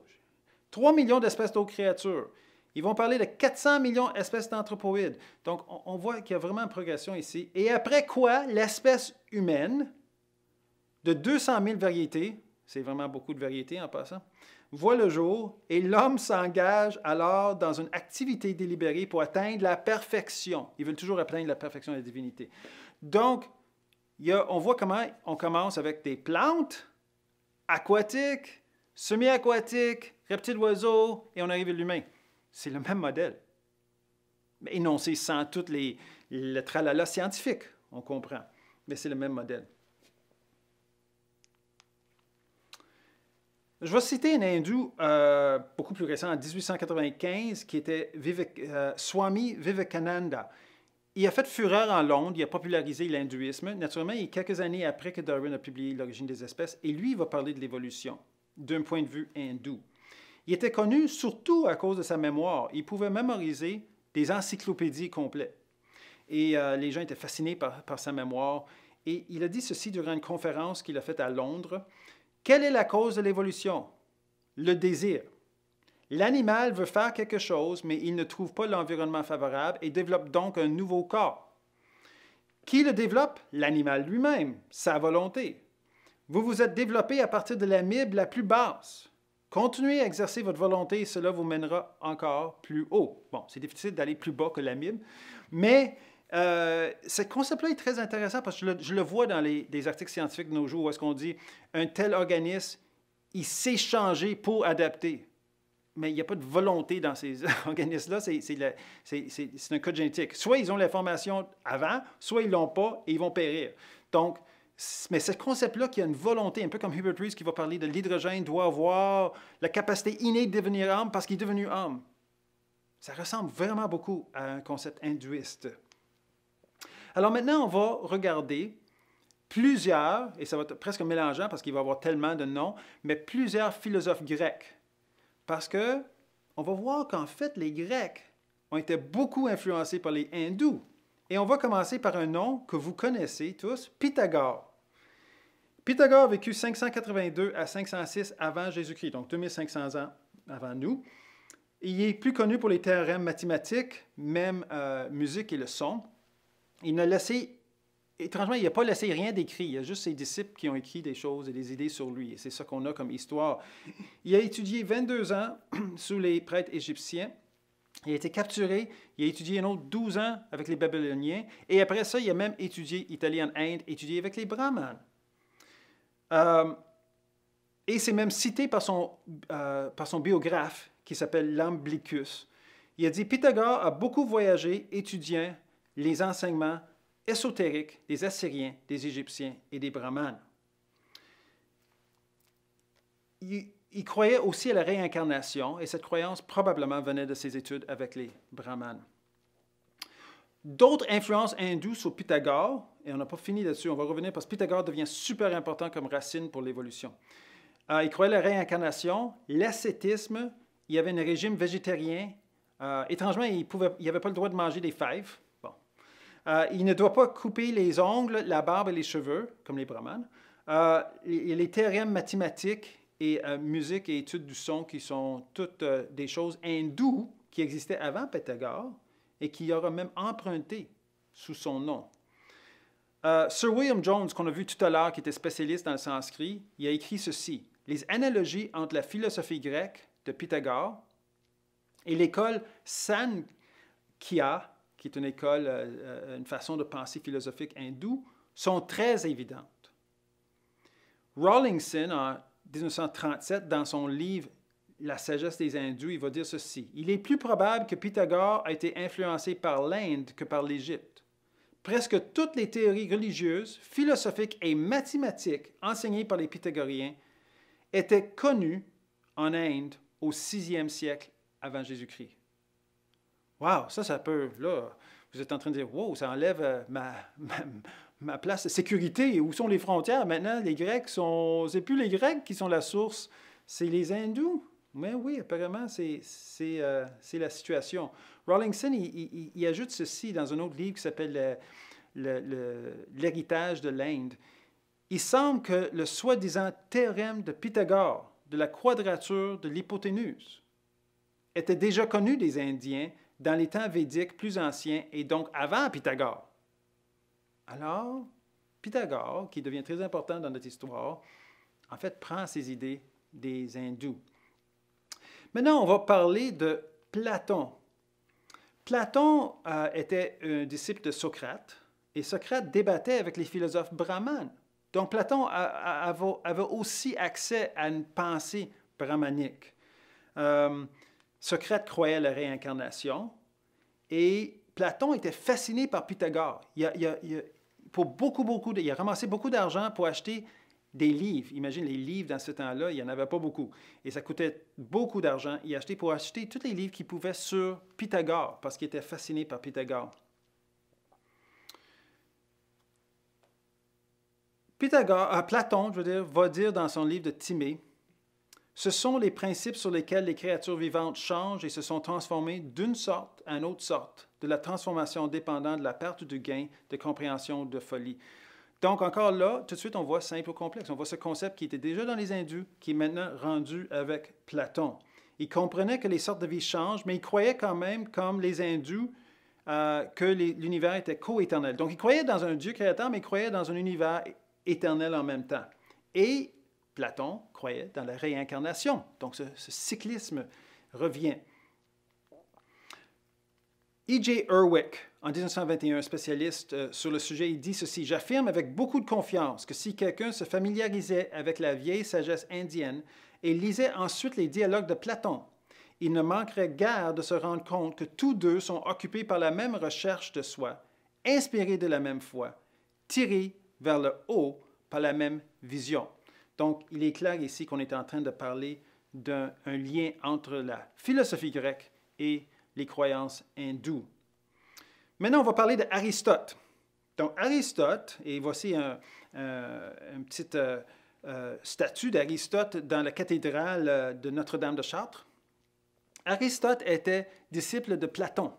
3 millions d'espèces d'autres créatures. Ils vont parler de 400 millions d'espèces d'anthropoïdes. Donc, on, on voit qu'il y a vraiment une progression ici. Et après quoi, l'espèce humaine, de 200 000 variétés, c'est vraiment beaucoup de variétés en passant, voit le jour et l'homme s'engage alors dans une activité délibérée pour atteindre la perfection. Ils veulent toujours atteindre la perfection de la divinité. Donc, on voit comment on commence avec des plantes aquatiques, semi-aquatiques, reptiles oiseaux, et on arrive à l'humain. C'est le même modèle. Mais énoncé sans toutes les, le tralala scientifique, on comprend. Mais c'est le même modèle. Je vais citer un hindou euh, beaucoup plus récent, en 1895, qui était euh, Swami Vivekananda. Il a fait fureur en Londres, il a popularisé l'hindouisme. Naturellement, il est quelques années après que Darwin a publié L'origine des espèces, et lui, il va parler de l'évolution d'un point de vue hindou. Il était connu surtout à cause de sa mémoire. Il pouvait mémoriser des encyclopédies complètes. Et euh, les gens étaient fascinés par, sa mémoire. Et il a dit ceci durant une conférence qu'il a faite à Londres. Quelle est la cause de l'évolution? Le désir. L'animal veut faire quelque chose, mais il ne trouve pas l'environnement favorable et développe donc un nouveau corps. Qui le développe? L'animal lui-même, sa volonté. Vous vous êtes développé à partir de l'amibe la plus basse. Continuez à exercer votre volonté et cela vous mènera encore plus haut. Bon, c'est difficile d'aller plus bas que l'amibe, mais euh, ce concept-là est très intéressant parce que je le, vois dans les, articles scientifiques de nos jours où est-ce qu'on dit un tel organisme, il s'est changé pour adapter. Mais il n'y a pas de volonté dans ces <laughs> organismes-là, c'est un code génétique. Soit ils ont l'information avant, soit ils ne l'ont pas et ils vont périr. Donc, mais ce concept-là qui a une volonté, un peu comme Hubert Reeves qui va parler de l'hydrogène, doit avoir la capacité innée de devenir homme parce qu'il est devenu homme. Ça ressemble vraiment beaucoup à un concept hindouiste. Alors maintenant, on va regarder plusieurs, et ça va être presque mélangeant parce qu'il va y avoir tellement de noms, mais plusieurs philosophes grecs. Parce que on va voir qu'en fait, les Grecs ont été beaucoup influencés par les hindous. Et on va commencer par un nom que vous connaissez tous, Pythagore. Pythagore a vécu 582 à 506 avant Jésus-Christ, donc 2500 ans avant nous. Il est plus connu pour les théorèmes mathématiques, même euh, musique et le son il n'a laissé, étrangement, il n'a pas laissé rien d'écrit. Il y a juste ses disciples qui ont écrit des choses et des idées sur lui. Et c'est ça qu'on a comme histoire. Il a étudié 22 ans <clears throat> sous les prêtres égyptiens. Il a été capturé, il a étudié un autre 12 ans avec les Babyloniens, et après ça, il a même étudié italien en Inde, étudié avec les Brahmanes. Euh, et c'est même cité par son, euh, par son biographe qui s'appelle Lamblicus. Il a dit Pythagore a beaucoup voyagé, étudiant, les enseignements ésotériques des Assyriens, des Égyptiens et des Brahmanes. Il, croyait aussi à la réincarnation et cette croyance probablement venait de ses études avec les Brahmanes. D'autres influences hindoues sur Pythagore, et on n'a pas fini là-dessus, on va revenir parce que Pythagore devient super important comme racine pour l'évolution. Euh, il croyait à la réincarnation, l'ascétisme, il y avait un régime végétarien. Euh, étrangement, il n'avait pas le droit de manger des fèves. Euh, il ne doit pas couper les ongles, la barbe et les cheveux, comme les brahmanes. Euh, les, les théorèmes mathématiques et euh, musique et études du son, qui sont toutes euh, des choses hindoues qui existaient avant Pythagore et qui aura même emprunté sous son nom. Sir William Jones, qu'on a vu tout à l'heure, qui était spécialiste dans le sanskrit, il a écrit ceci. Les analogies entre la philosophie grecque de Pythagore et l'école Sankhya qui est une école, euh, une façon de penser philosophique hindoue, sont très évidentes. Rawlingson, en 1937, dans son livre La sagesse des hindous, il va dire ceci. Il est plus probable que Pythagore a été influencé par l'Inde que par l'Égypte. Presque toutes les théories religieuses, philosophiques et mathématiques enseignées par les pythagoriens étaient connues en Inde au VIe siècle avant Jésus-Christ. Wow, ça, ça peut. Là, vous êtes en train de dire Wow, ça enlève euh, ma, <laughs> ma, ma place de sécurité. Où sont les frontières Maintenant, les Grecs sont. C'est plus les Grecs qui sont la source, c'est les Hindous. Mais oui, apparemment, c'est euh, la situation. Rawlingson, il, il, ajoute ceci dans un autre livre qui s'appelle euh, L'héritage de l'Inde. Il semble que le soi-disant théorème de Pythagore de la quadrature de l'hypoténuse était déjà connu des Indiens dans les temps védiques plus anciens et donc avant Pythagore. Alors, Pythagore, qui devient très important dans notre histoire, en fait prend ses idées des hindous. Maintenant, on va parler de Platon. Platon euh, était un disciple de Socrate et Socrate débattait avec les philosophes brahmanes. Donc Platon avait aussi accès à une pensée brahmanique. Euh, Socrate croyait à la réincarnation et Platon était fasciné par Pythagore. Il a, pour beaucoup, beaucoup, a ramassé beaucoup d'argent pour acheter des livres. Imagine, les livres dans ce temps-là, il n'y en avait pas beaucoup. Et ça coûtait beaucoup d'argent. Il achetait pour acheter tous les livres qu'il pouvait sur Pythagore, parce qu'il était fasciné par Pythagore. Pythagore, euh, Platon, je veux dire, va dire dans son livre de Timée ce sont les principes sur lesquels les créatures vivantes changent et se sont transformées d'une sorte à une autre sorte, de la transformation dépendant de la perte ou du gain de compréhension ou de folie. Donc encore là, tout de suite, on voit simple ou complexe. On voit ce concept qui était déjà dans les Indus, qui est maintenant rendu avec Platon. Il comprenait que les sortes de vie changent, mais il croyait quand même, comme les Indus, euh, que l'univers était coéternel. Donc il croyait dans un Dieu créateur, mais il croyait dans un univers éternel en même temps. Et Platon croyait dans la réincarnation. Donc ce, cyclisme revient. E.J. Erwick, en 1921, spécialiste euh, sur le sujet, il dit ceci J'affirme avec beaucoup de confiance que si quelqu'un se familiarisait avec la vieille sagesse indienne et lisait ensuite les dialogues de Platon, il ne manquerait guère de se rendre compte que tous deux sont occupés par la même recherche de soi, inspirés de la même foi, tirés vers le haut par la même vision. Donc, il est clair ici qu'on est en train de parler d'un lien entre la philosophie grecque et les croyances hindoues. Maintenant, on va parler d'Aristote. Donc, Aristote, et voici un, petite petit euh, euh, statue d'Aristote dans la cathédrale euh, de Notre-Dame de Chartres. Aristote était disciple de Platon.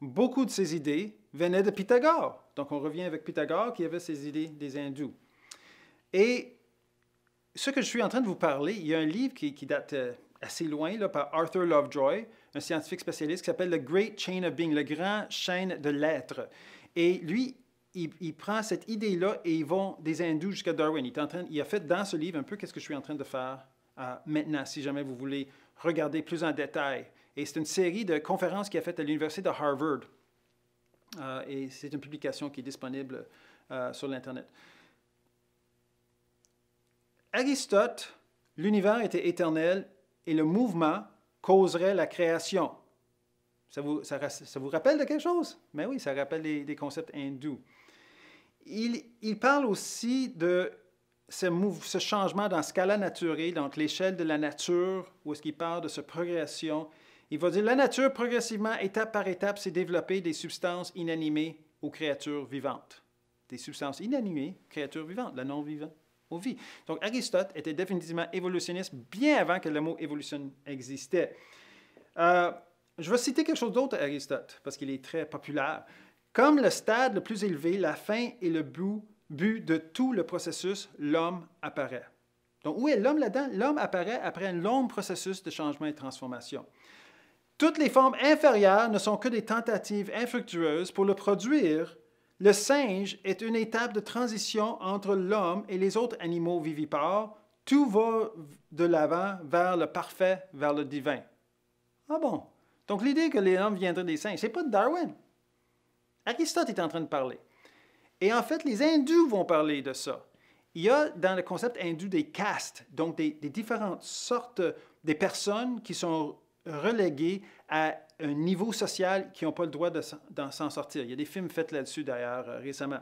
Beaucoup de ses idées venaient de Pythagore. Donc, on revient avec Pythagore qui avait ses idées des hindous. Et ce que je suis en train de vous parler, il y a un livre qui, date euh, assez loin, là, par Arthur Lovejoy, un scientifique spécialiste, qui s'appelle The Great Chain of Being, le grand chaîne de l'être. Et lui, il, prend cette idée-là et ils vont des hindous jusqu'à Darwin. Il, est en train, il a fait dans ce livre un peu qu'est-ce que je suis en train de faire euh, maintenant, si jamais vous voulez regarder plus en détail. Et c'est une série de conférences qu'il a faites à l'Université de Harvard. Euh, et c'est une publication qui est disponible sur l'Internet. Aristote, l'univers était éternel et le mouvement causerait la création. Ça vous, ça, vous rappelle de quelque chose? Mais ben oui, ça rappelle des concepts hindous. Il, parle aussi de ce, mouvement, ce changement dans Scala Naturae, donc l'échelle de la nature, où est-ce qu'il parle de cette progression. Il va dire la nature progressivement, étape par étape, s'est développée des substances inanimées aux créatures vivantes. Des substances inanimées, créatures vivantes, la non-vivante vie. Donc Aristote était définitivement évolutionniste bien avant que le mot évolution existait. Euh, je vais citer quelque chose d'autre à Aristote, parce qu'il est très populaire. Comme le stade le plus élevé, la fin et le but, but de tout le processus, l'homme apparaît. Donc, où est l'homme là-dedans? L'homme apparaît après un long processus de changement et de transformation. Toutes les formes inférieures ne sont que des tentatives infructueuses pour le produire le singe est une étape de transition entre l'homme et les autres animaux vivipares. Tout va de l'avant vers le parfait, vers le divin. Ah bon? Donc l'idée que les hommes viendraient des singes, n'est pas de Darwin. Aristote est en train de parler. Et en fait, les hindous vont parler de ça. Il y a dans le concept hindou des castes, donc des, des différentes sortes de personnes qui sont reléguées à un niveau social qui n'ont pas le droit de s'en sortir. Il y a des films faits là-dessus d'ailleurs euh, récemment.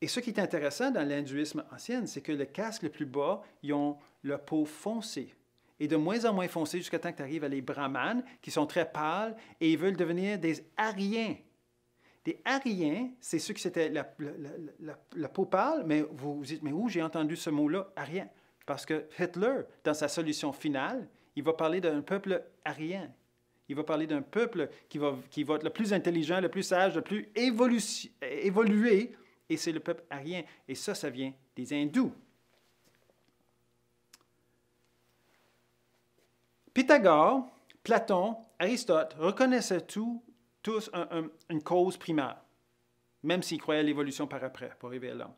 Et ce qui est intéressant dans l'hindouisme ancien, c'est que le casque le plus bas, ils ont la peau foncée et de moins en moins foncée jusqu'à temps que tu arrives à les brahmanes, qui sont très pâles, et ils veulent devenir des ariens. Des ariens, c'est ceux qui c'était la, peau pâle, mais vous vous dites, mais où j'ai entendu ce mot-là, Aryen? Parce que Hitler, dans sa solution finale, il va parler d'un peuple aryen il va parler d'un peuple qui va, être le plus intelligent, le plus sage, le plus évolué, et c'est le peuple arien. Et ça, ça vient des hindous. Pythagore, Platon, Aristote reconnaissaient tous une cause primaire, même s'ils croyaient à l'évolution par après, pour arriver à l'homme.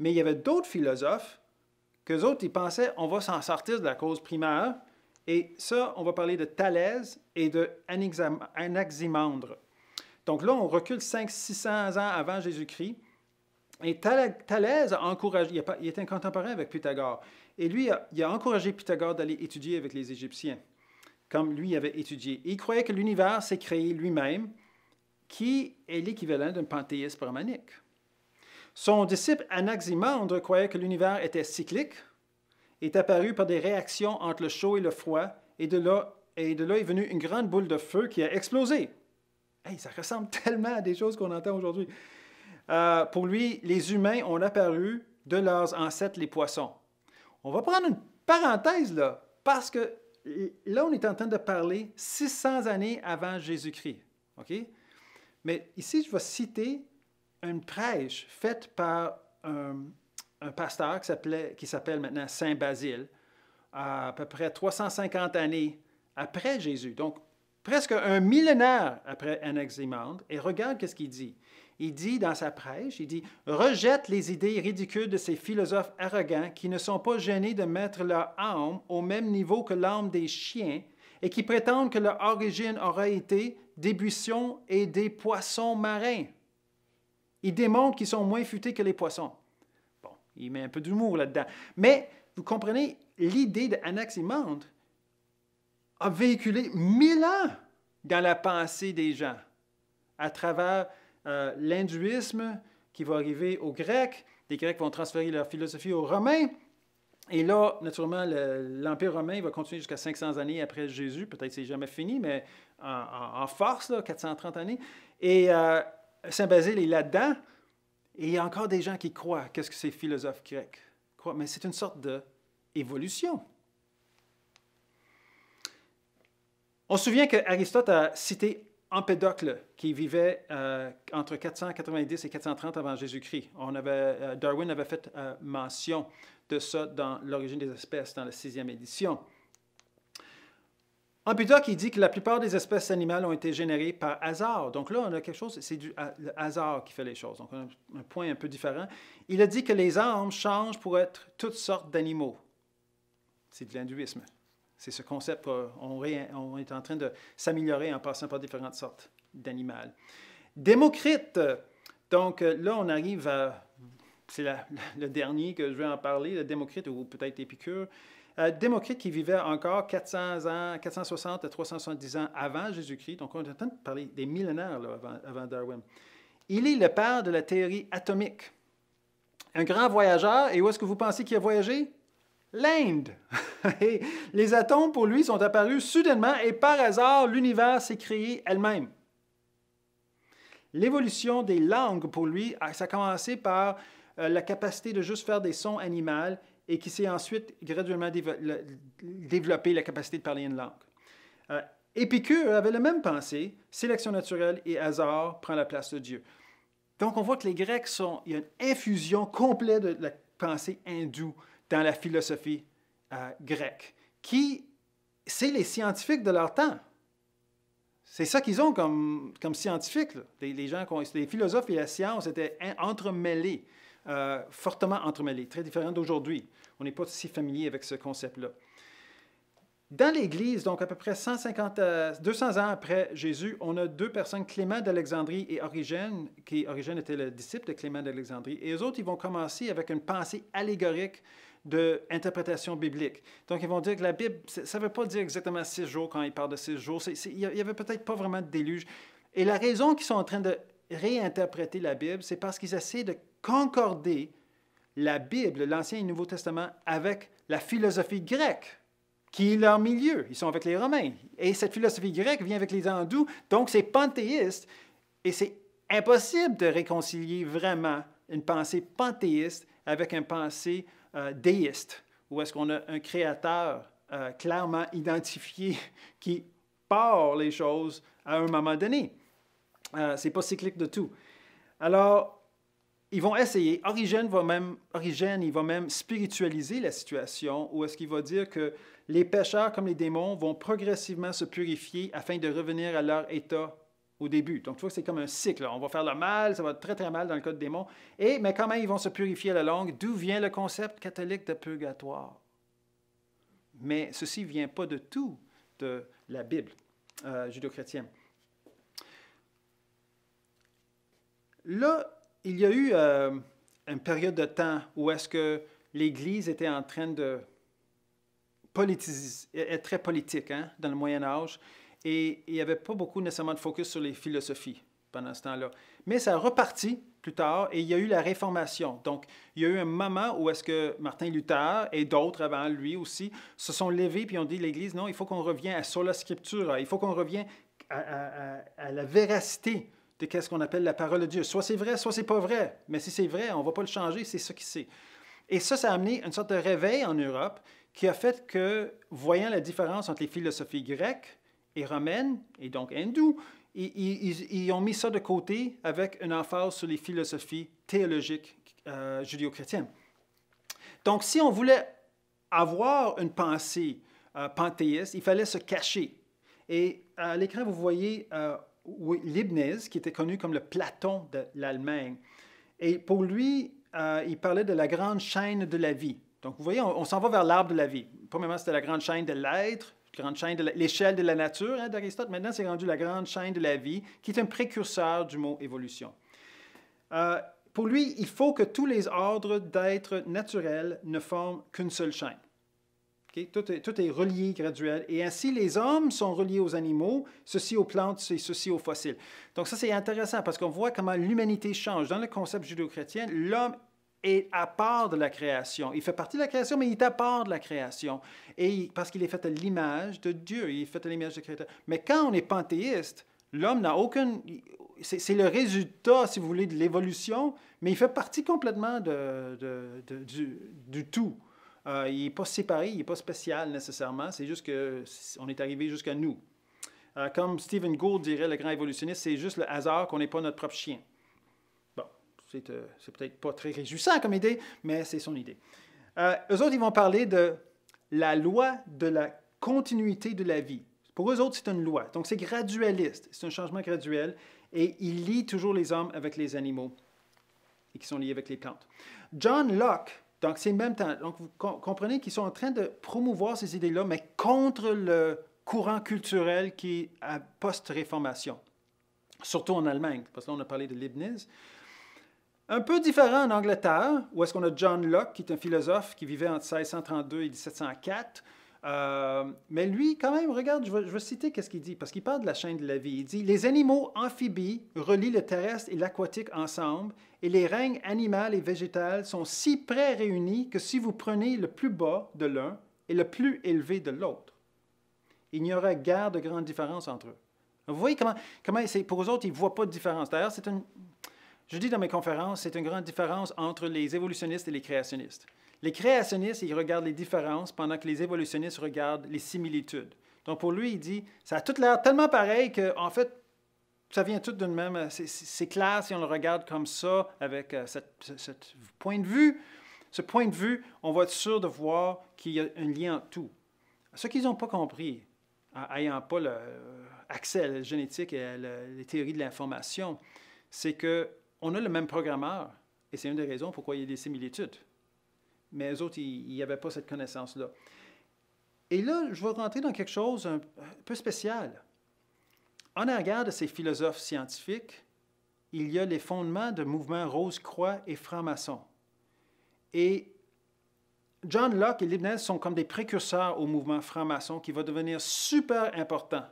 Mais il y avait d'autres philosophes que autres, ils pensaient on va s'en sortir de la cause primaire, et ça, on va parler de Thalès et de Anaximandre. Donc là, on recule 500-600 ans avant Jésus-Christ. Et Thalès a encouragé, il était un contemporain avec Pythagore. Et lui, il a encouragé Pythagore d'aller étudier avec les Égyptiens, comme lui avait étudié. il croyait que l'univers s'est créé lui-même, qui est l'équivalent d'un panthéisme brahmanique. Son disciple Anaximandre croyait que l'univers était cyclique, est apparu par des réactions entre le chaud et le froid, et de là, et de là est venue une grande boule de feu qui a explosé. Hey, ça ressemble <laughs> tellement à des choses qu'on entend aujourd'hui. Euh, pour lui, les humains ont apparu de leurs ancêtres les poissons. On va prendre une parenthèse là, parce que là, on est en train de parler 600 années avant Jésus-Christ. OK? Mais ici, je vais citer une prêche faite par un, un pasteur qui s'appelle maintenant Saint Basile, à, peu près 350 années après Jésus, donc presque un millénaire après Anaximandre, et regarde ce qu'il dit. Il dit dans sa prêche, il dit rejette les idées ridicules de ces philosophes arrogants qui ne sont pas gênés de mettre leur âme au même niveau que l'âme des chiens et qui prétendent que leur origine aurait été des buissons et des poissons marins. Ils démontrent qu'ils sont moins futés que les poissons. Il met un peu d'humour là-dedans. Mais vous comprenez, l'idée d'Anaximandre a véhiculé mille ans dans la pensée des gens, à travers euh, l'hindouisme qui va arriver aux Grecs. Les Grecs vont transférer leur philosophie aux Romains. Et là, naturellement, l'Empire romain va continuer jusqu'à 500 années après Jésus. Peut-être que c'est jamais fini, mais en, force, 430 années. Et euh, Saint-Basile est là-dedans. Et il y a encore des gens qui croient qu'est-ce que ces philosophes grecs croient, mais c'est une sorte d'évolution. On se souvient qu'Aristote a cité Empédocle, qui vivait euh, entre 490 et 430 avant Jésus-Christ. Euh, Darwin avait fait euh, mention de ça dans L'origine des espèces, dans la sixième édition. Amputa ah, il dit que la plupart des espèces animales ont été générées par hasard. Donc là, on a quelque chose, c'est du hasard qui fait les choses. Donc un, point un peu différent. Il a dit que les âmes changent pour être toutes sortes d'animaux. C'est de l'hindouisme. C'est ce concept euh, on est en train de s'améliorer en passant par différentes sortes d'animaux. Démocrite. Donc euh, là, on arrive à... C'est le dernier que je vais en parler, le Démocrite ou peut-être Épicure. Euh, Démocrite qui vivait encore 400 ans, 460 à 370 ans avant Jésus-Christ, donc on est en train de parler des millénaires avant, avant Darwin. Il est le père de la théorie atomique. Un grand voyageur, et où est-ce que vous pensez qu'il a voyagé? l'Inde. <laughs> les atomes, pour lui, sont apparus soudainement et par hasard, l'univers s'est créé elle-même. L'évolution des langues, pour lui, ça a commencé par euh, la capacité de juste faire des sons animaux et qui s'est ensuite graduellement développé la capacité de parler une langue. Euh, Épicure avait la même pensée, sélection naturelle et hasard prend la place de Dieu. Donc on voit que les Grecs sont, il y a une infusion complète de la pensée hindoue dans la philosophie euh, grecque, qui, c'est les scientifiques de leur temps. C'est ça qu'ils ont comme, comme scientifiques. les, les philosophes et la science étaient entremêlés. Euh, fortement entremêlés, très différents d'aujourd'hui. On n'est pas si familier avec ce concept-là. Dans l'Église, donc à peu près 150 200 euh, ans après Jésus, on a deux personnes, Clément d'Alexandrie et Origène, qui Origène était le disciple de Clément d'Alexandrie, et les autres, ils vont commencer avec une pensée allégorique de interprétation biblique. Donc, ils vont dire que la Bible, ça ne veut pas dire exactement six jours quand ils parlent de six jours. Il n'y avait peut-être pas vraiment de déluge. Et la raison qu'ils sont en train de réinterpréter la Bible, c'est parce qu'ils essaient de concorder la Bible, l'Ancien et le Nouveau Testament, avec la philosophie grecque, qui est leur milieu. Ils sont avec les Romains. Et cette philosophie grecque vient avec les hindous, donc c'est panthéiste. Et c'est impossible de réconcilier vraiment une pensée panthéiste avec une pensée euh, déiste, où est-ce qu'on a un créateur euh, clairement identifié <laughs> qui part les choses à un moment donné. Euh, c'est pas cyclique de tout. Alors, ils vont essayer. Origène va même, Origène, il va même spiritualiser la situation, ou est-ce qu'il va dire que les pécheurs, comme les démons, vont progressivement se purifier afin de revenir à leur état au début. Donc, tu vois, c'est comme un cycle. On va faire le mal, ça va être très, très mal dans le cas de démons. Et, mais comment ils vont se purifier à la longue? D'où vient le concept catholique de purgatoire? Mais ceci ne vient pas de tout de la Bible euh, judéo-chrétienne. Là, il y a eu euh, une période de temps où est-ce que l'Église était en train de être très politique hein, dans le Moyen Âge, et il n'y avait pas beaucoup nécessairement de focus sur les philosophies pendant ce temps-là. Mais ça a reparti plus tard et il y a eu la Réformation. Donc, il y a eu un moment où est-ce que Martin Luther et d'autres avant lui aussi se sont levés et ont dit l'Église, non, il faut qu'on revienne sur la Scripture, il faut qu'on revienne à la véracité de qu'est-ce qu'on appelle la parole de Dieu. Soit c'est vrai, soit c'est pas vrai. Mais si c'est vrai, on va pas le changer, c'est ça qui c'est. Et ça, ça a amené une sorte de réveil en Europe qui a fait que, voyant la différence entre les philosophies grecques et romaines, et donc hindoues, ils, ils, ils ont mis ça de côté avec une emphase sur les philosophies théologiques euh, judéo-chrétiennes. Donc, si on voulait avoir une pensée euh, panthéiste, il fallait se cacher. Et à l'écran, vous voyez euh, oui, Leibniz, qui était connu comme le Platon de l'Allemagne. Et pour lui, euh, il parlait de la grande chaîne de la vie. Donc, vous voyez, on, s'en va vers l'arbre de la vie. Premièrement, c'était la grande chaîne de l'être, grande chaîne de l'échelle de la nature hein, d'Aristote. Maintenant, c'est rendu la grande chaîne de la vie, qui est un précurseur du mot évolution. Euh, pour lui, il faut que tous les ordres d'êtres naturels ne forment qu'une seule chaîne. Tout, est, relié, graduel. Et ainsi, les hommes sont reliés aux animaux, ceci aux plantes et ceci aux fossiles. Donc ça, c'est intéressant parce qu'on voit comment l'humanité change. Dans le concept judéo-chrétien, l'homme est à part de la création. Il fait partie de la création, mais il est à part de la création. Et parce qu'il est fait à l'image de Dieu, il est fait à l'image de Créateur. Mais quand on est panthéiste, l'homme n'a aucune... C'est le résultat, si vous voulez, de l'évolution, mais il fait partie complètement du tout. Euh, il n'est pas séparé, il n'est pas spécial nécessairement, c'est juste qu'on est arrivé jusqu'à nous. Euh, comme Stephen Gould dirait, le grand évolutionniste, c'est juste le hasard qu'on n'est pas notre propre chien. Bon, c'est euh, peut-être pas très réjouissant comme idée, mais c'est son idée. eux autres, ils vont parler de la loi de la continuité de la vie. Pour eux autres, c'est une loi. Donc, c'est gradualiste. C'est un changement graduel. Et il lie toujours les hommes avec les animaux et qui sont liés avec les plantes. John Locke, donc, c'est même temps. Donc, vous comprenez qu'ils sont en train de promouvoir ces idées-là, mais contre le courant culturel qui est post-réformation, surtout en Allemagne, parce que là, on a parlé de Leibniz. Un peu différent en Angleterre, où est-ce qu'on a John Locke, qui est un philosophe qui vivait entre 1632 et 1704, euh, mais lui, quand même, regarde, je vais, citer qu'est-ce qu'il dit, parce qu'il parle de la chaîne de la vie. Il dit Les animaux amphibies relient le terrestre et l'aquatique ensemble, et les règnes animal et végétal sont si près réunis que si vous prenez le plus bas de l'un et le plus élevé de l'autre, il n'y aurait guère de grande différence entre eux. Vous voyez comment, pour eux autres, ils ne voient pas de différence. D'ailleurs, Je dis dans mes conférences, c'est une grande différence entre les évolutionnistes et les créationnistes. Les créationnistes, ils regardent les différences pendant que les évolutionnistes regardent les similitudes. Donc pour lui, il dit, ça a tout l'air tellement pareil que, en fait, ça vient tout d'une même. C'est clair si on le regarde comme ça, avec euh, ce point de vue. Ce point de vue, on va être sûr de voir qu'il y a un lien entre tout. Ce qu'ils n'ont pas compris, ayant pas euh, accès à la génétique et à les théories de l'information, c'est que on a le même programmeur. Et c'est une des raisons pourquoi il y a des similitudes mais eux autres, ils n'avaient pas cette connaissance-là. Et là, je vais rentrer dans quelque chose un peu spécial. En regard de ces philosophes scientifiques, il y a les fondements de mouvements Rose-Croix et franc-maçon. Et John Locke et Leibniz sont comme des précurseurs au mouvement franc-maçon qui va devenir super important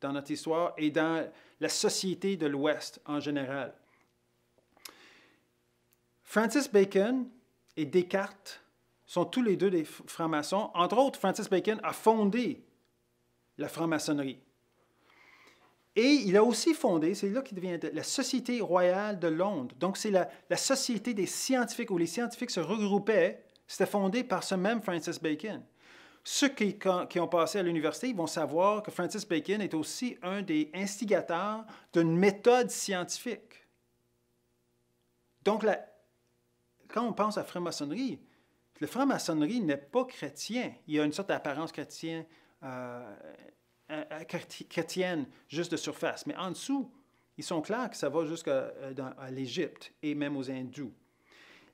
dans notre histoire et dans la société de l'Ouest en général. Francis Bacon et Descartes sont tous les deux des francs-maçons. Entre autres, Francis Bacon a fondé la franc-maçonnerie. Et il a aussi fondé, c'est là qu'il devient la Société royale de Londres. Donc, c'est la, la, Société des scientifiques où les scientifiques se regroupaient. C'était fondé par ce même Francis Bacon. Ceux qui, qui ont passé à l'université vont savoir que Francis Bacon est aussi un des instigateurs d'une méthode scientifique. Donc, la, quand on pense à franc-maçonnerie, le franc-maçonnerie n'est pas chrétien. Il y a une sorte d'apparence chrétienne, euh, euh, euh, chrétienne juste de surface. Mais en dessous, ils sont clairs que ça va jusqu'à l'Égypte et même aux hindous.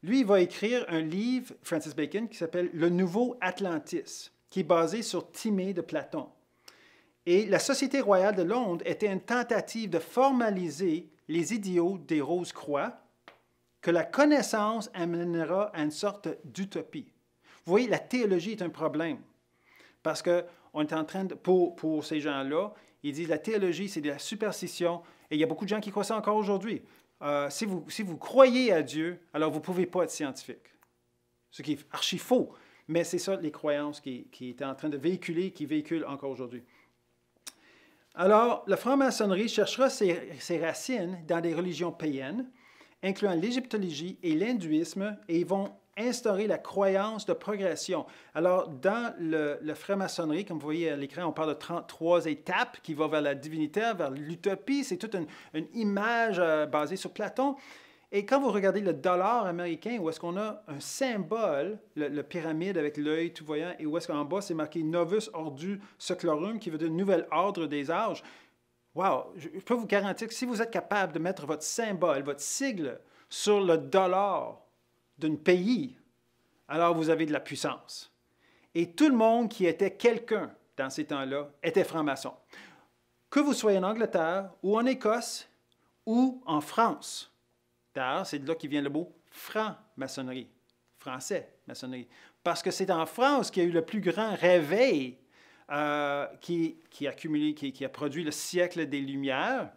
Lui, il va écrire un livre, Francis Bacon, qui s'appelle Le Nouveau Atlantis, qui est basé sur Timée de Platon. Et la Société royale de Londres était une tentative de formaliser les idiots des Rose-Croix, que la connaissance amènera à une sorte d'utopie. Vous voyez, la théologie est un problème. Parce que on est en train de, pour, pour ces gens-là, ils disent la théologie, c'est de la superstition. Et il y a beaucoup de gens qui croient ça encore aujourd'hui. Euh, si, vous, si vous croyez à Dieu, alors vous ne pouvez pas être scientifique. Ce qui est archi faux. Mais c'est ça les croyances qui, qui étaient en train de véhiculer, qui véhiculent encore aujourd'hui. Alors, la franc-maçonnerie cherchera ses, ses, racines dans des religions païennes, incluant l'égyptologie et l'hindouisme, et ils vont instaurer la croyance de progression. Alors, dans le, le franc-maçonnerie, comme vous voyez à l'écran, on parle de 33 étapes qui vont vers la divinité, vers l'utopie. C'est toute une, image euh, basée sur Platon. Et quand vous regardez le dollar américain, où est-ce qu'on a un symbole, le, pyramide avec l'œil tout voyant, et où est-ce qu'en bas, c'est marqué Novus Ordu Seclorum, qui veut dire Nouvel Ordre des Âges, Wow, je peux vous garantir que si vous êtes capable de mettre votre symbole, votre sigle sur le dollar d'un pays, alors vous avez de la puissance. Et tout le monde qui était quelqu'un dans ces temps-là était franc-maçon. Que vous soyez en Angleterre ou en Écosse ou en France. D'ailleurs, c'est de là qui vient le mot franc-maçonnerie, français-maçonnerie. Parce que c'est en France qu'il y a eu le plus grand réveil euh, qui, a qui, a produit le siècle des Lumières,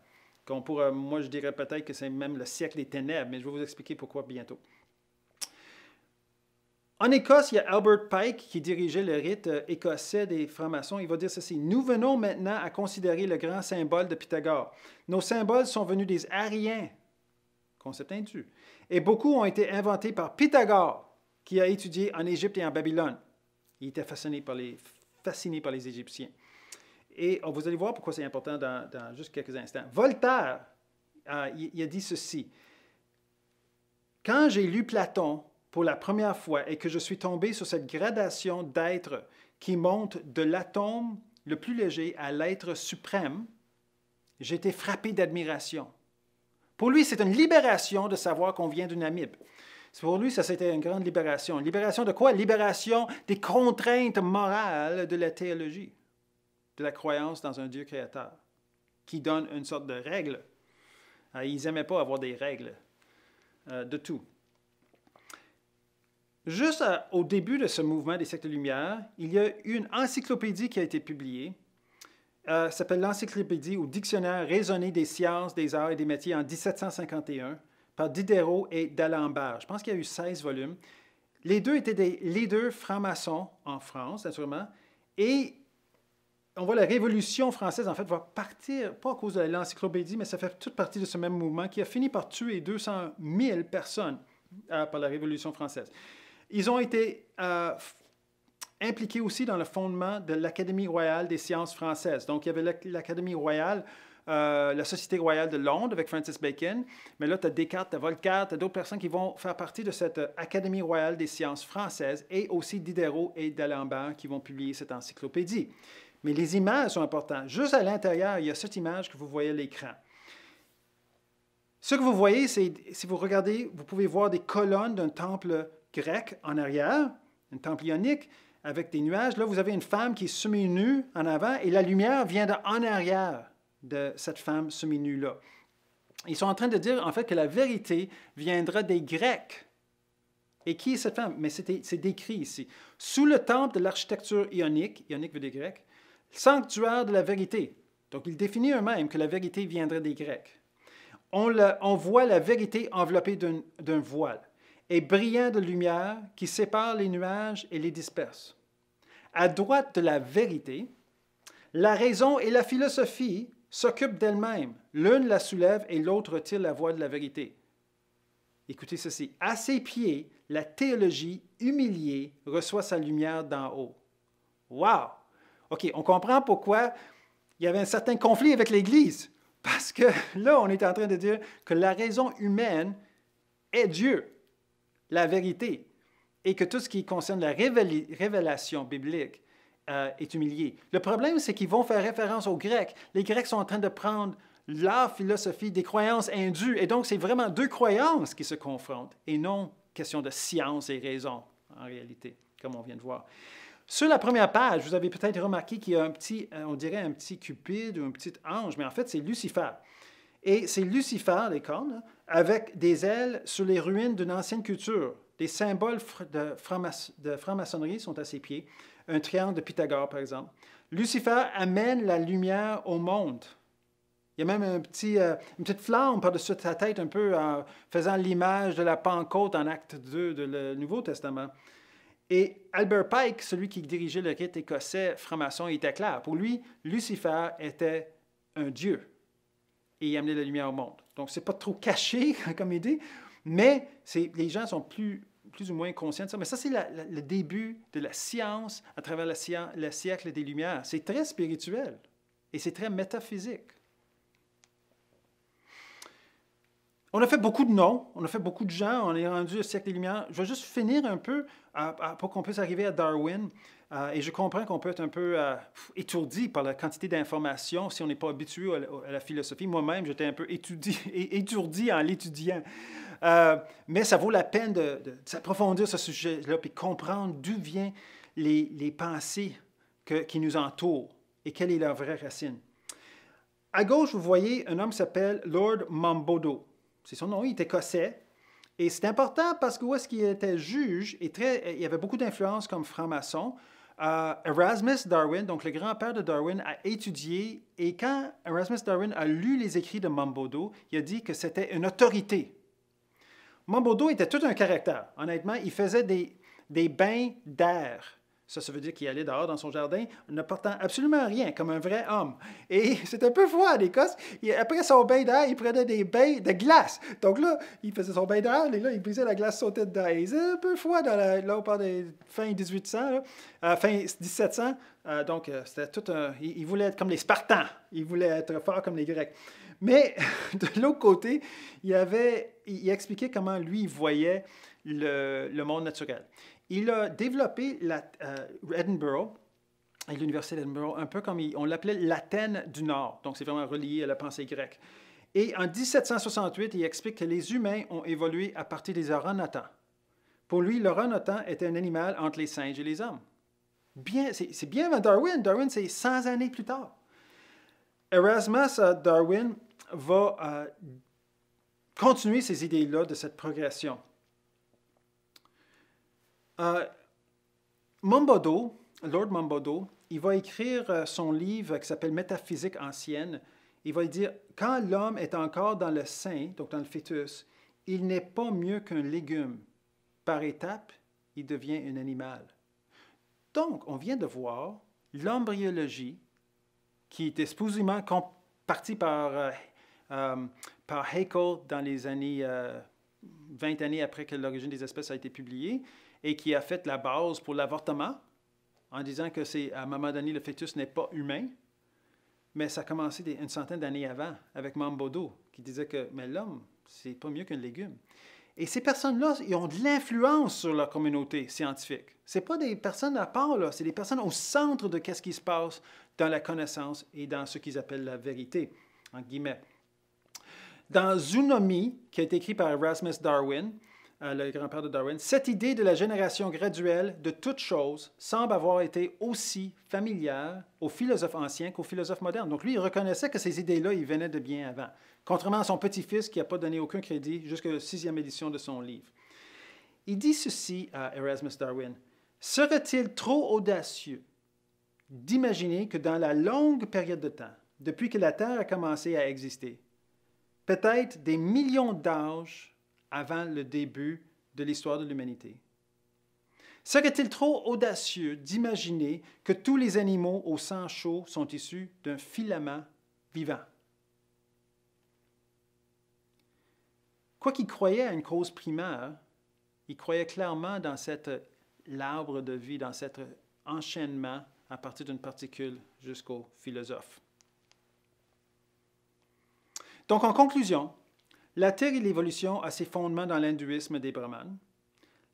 qu'on pourrait, moi je dirais peut-être que c'est même le siècle des ténèbres, mais je vais vous expliquer pourquoi bientôt. En Écosse, il y a Albert Pike qui dirigeait le rite euh, écossais des francs-maçons. Il va dire ceci Nous venons maintenant à considérer le grand symbole de Pythagore. Nos symboles sont venus des Ariens, concept indu, et beaucoup ont été inventés par Pythagore, qui a étudié en Égypte et en Babylone. Il était fasciné par les fasciné par les Égyptiens. Et oh, vous allez voir pourquoi c'est important dans, juste quelques instants. Voltaire, euh, il, a dit ceci. Quand j'ai lu Platon pour la première fois et que je suis tombé sur cette gradation d'être qui monte de l'atome le plus léger à l'être suprême, j'ai été frappé d'admiration. Pour lui, c'est une libération de savoir qu'on vient d'une amibe. Pour lui, ça c'était une grande libération. Libération de quoi? Libération des contraintes morales de la théologie, de la croyance dans un Dieu créateur, qui donne une sorte de règle. Ah, ils n'aimaient pas avoir des règles euh, de tout. Juste euh, au début de ce mouvement des sectes de lumière, il y a eu une encyclopédie qui a été publiée. Euh, s'appelle l'Encyclopédie ou Dictionnaire raisonné des sciences, des arts et des métiers en 1751 par Diderot et d'Alembert. Je pense qu'il y a eu 16 volumes. Les deux étaient des leaders francs-maçons en France, naturellement, et on voit la Révolution française, en fait, va partir, pas à cause de l'encyclopédie, mais ça fait toute partie de ce même mouvement qui a fini par tuer 200 000 personnes euh, par la Révolution française. Ils ont été euh, impliqués aussi dans le fondement de l'Académie royale des sciences françaises. Donc, il y avait l'Académie royale euh, la Société royale de Londres avec Francis Bacon. Mais là, tu as Descartes, tu as Voltaire, tu as d'autres personnes qui vont faire partie de cette euh, Académie royale des sciences françaises et aussi Diderot et d'Alembert qui vont publier cette encyclopédie. Mais les images sont importantes. Juste à l'intérieur, il y a cette image que vous voyez à l'écran. Ce que vous voyez, c'est, si vous regardez, vous pouvez voir des colonnes d'un temple grec en arrière, un temple ionique, avec des nuages. Là, vous avez une femme qui est semi-nue en avant et la lumière vient en arrière de cette femme semi-nue-là. Ils sont en train de dire, en fait, que la vérité viendra des Grecs. Et qui est cette femme? Mais c'est décrit ici. Sous le temple de l'architecture ionique, ionique veut des Grecs, sanctuaire de la vérité. Donc, il définit eux-mêmes que la vérité viendrait des Grecs. On, on voit la vérité enveloppée d'un voile et brillant de lumière qui sépare les nuages et les disperse. À droite de la vérité, la raison et la philosophie s'occupent d'elle-même, L'une la soulève et l'autre retire la voie de la vérité. Écoutez ceci. À ses pieds, la théologie humiliée reçoit sa lumière d'en haut. Wow! OK, on comprend pourquoi il y avait un certain conflit avec l'Église. Parce que <laughs> là, on est en train de dire que la raison humaine est Dieu, la vérité, et que tout ce qui concerne la révélation biblique euh, est humilié. Le problème, c'est qu'ils vont faire référence aux Grecs. Les Grecs sont en train de prendre leur philosophie des croyances indues, et donc c'est vraiment deux croyances qui se confrontent, et non question de science et raison, en réalité, comme on vient de voir. Sur la première page, vous avez peut-être remarqué qu'il y a un petit, euh, on dirait un petit cupide ou un petit ange, mais en fait, c'est Lucifer. Et c'est Lucifer, les cornes, avec des ailes sur les ruines d'une ancienne culture. Des symboles de, franc-maçonnerie sont à ses pieds un triangle de Pythagore, par exemple. Lucifer amène la lumière au monde. Il y a même un petit, euh, une petite flamme par-dessus sa tête, un peu en faisant l'image de la Pentecôte en acte 2 du Nouveau Testament. Et Albert Pike, celui qui dirigeait le rite écossais franc-maçon, était clair. Pour lui, Lucifer était un dieu et il amenait la lumière au monde. Donc, c'est pas trop caché <laughs> comme idée, mais les gens sont plus plus ou moins conscient de ça. Mais ça, c'est le début de la science à travers le siècle des Lumières. C'est très spirituel et c'est très métaphysique. On a fait beaucoup de noms, on a fait beaucoup de gens, on est rendu au siècle des Lumières. Je vais juste finir un peu pour qu'on puisse arriver à Darwin. Euh, et je comprends qu'on peut être un peu euh, étourdi par la quantité d'informations si on n'est pas habitué à la, philosophie. Moi-même, j'étais un peu <laughs> étourdi, en l'étudiant. Euh, mais ça vaut la peine de, de, s'approfondir ce sujet-là et comprendre d'où viennent les, pensées qui nous entourent et quelle est leur vraie racine. À gauche, vous voyez un homme qui s'appelle Lord Mambodo. C'est son nom, il est écossais. Et c'est important parce que où qu'il était juge et très, il avait beaucoup d'influence comme franc-maçon. Euh, Erasmus Darwin, donc le grand-père de Darwin, a étudié et quand Erasmus Darwin a lu les écrits de Mambodo, il a dit que c'était une autorité. Mambodo était tout un caractère. Honnêtement, il faisait des bains d'air ça, ça veut dire qu'il allait dehors dans son jardin, ne portant absolument rien, comme un vrai homme. Et <laughs> c'était un peu froid en Écosse. après son bain d'air, il prenait des bains de glace. Donc là, il faisait son bain d'air, et là, il brisait la glace sautait dedans. Et c'est un peu froid dans Là, on parle des fin 1800, euh, fin 1700. Euh, donc, euh, c'était tout un... Il, voulait être comme les Spartans. Il voulait être fort comme les Grecs. Mais <laughs> de l'autre côté, il avait... Il, expliquait comment lui voyait le, le monde naturel. Il a développé la, euh, et l'Université d'Edinburgh, un peu comme on l'appelait l'Athènes du Nord. Donc, c'est vraiment relié à la pensée grecque. Et en 1768, il explique que les humains ont évolué à partir des orang-outans. Pour lui, l'orangutan était un animal entre les singes et les hommes. Bien, c'est bien avant Darwin. Darwin, c'est 100 années plus tard. Erasmus euh, Darwin va euh, continuer ces idées-là de cette progression. Euh, Lord Mombodo, il va écrire euh, son livre qui s'appelle Métaphysique ancienne. Il va dire Quand l'homme est encore dans le sein, donc dans le fœtus, il n'est pas mieux qu'un légume. Par étapes, il devient un animal. Donc, on vient de voir l'embryologie, qui est supposément partie par, euh, euh Haeckel dans les années, 20 euh, années après que l'origine des espèces a été publiée, et qui a fait la base pour l'avortement, en disant que c'est à un moment donné, le fœtus n'est pas humain. Mais ça a commencé une centaine d'années avant avec Mambodo, qui disait que mais l'homme, c'est pas mieux qu'un légume. Et ces personnes-là, ils ont de l'influence sur la communauté scientifique. C'est pas des personnes à part, là, c'est des personnes au centre de ce qui se passe dans la connaissance et dans ce qu'ils appellent la vérité, en guillemets. Dans Zoonomie, qui a été écrit par Erasmus Darwin, le grand-père de Darwin, cette idée de la génération graduelle de toutes choses semble avoir été aussi familière aux philosophes anciens qu'aux philosophes modernes. Donc lui, il reconnaissait que ces idées-là, ils venaient de bien avant, contrairement à son petit-fils qui n'a pas donné aucun crédit jusqu'à sixième édition de son livre. Il dit ceci à Erasmus Darwin. Serait-il trop audacieux d'imaginer que dans la longue période de temps, depuis que la Terre a commencé à exister, peut-être des millions d'âges avant le début de l'histoire de l'humanité. Serait-il trop audacieux d'imaginer que tous les animaux au sang chaud sont issus d'un filament vivant? Quoi qu'il croyait à une cause primaire, il croyait clairement dans cet arbre de vie, dans cet enchaînement à partir d'une particule jusqu'au philosophe. Donc, en conclusion, la théorie de l'évolution a ses fondements dans l'hindouisme des brahmanes.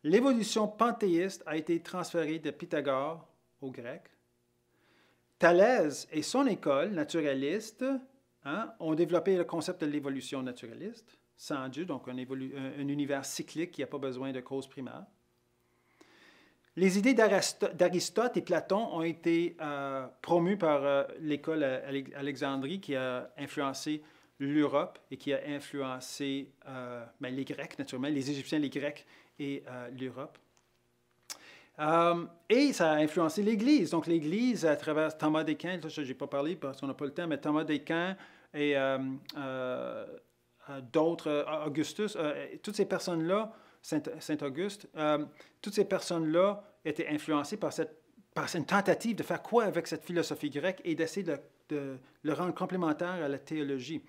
L'évolution panthéiste a été transférée de Pythagore aux Grecs. Thalès et son école naturaliste hein, ont développé le concept de l'évolution naturaliste, sans Dieu, donc un, univers cyclique qui n'a pas besoin de cause primaire. Les idées d'Aristote et Platon ont été euh, promues par euh, l'école Alexandrie qui a influencé l'Europe et qui a influencé euh, ben, les Grecs, naturellement, les Égyptiens, les Grecs et euh, l'Europe. Euh, et ça a influencé l'Église. Donc l'Église, à travers Thomas d'Aquin, je n'ai pas parlé parce qu'on n'a pas le temps, mais Thomas d'Aquin et d'autres, Augustus, toutes ces personnes-là, Saint, Auguste, toutes ces personnes-là étaient influencées par cette par tentative de faire quoi avec cette philosophie grecque et d'essayer de le rendre complémentaire à la théologie.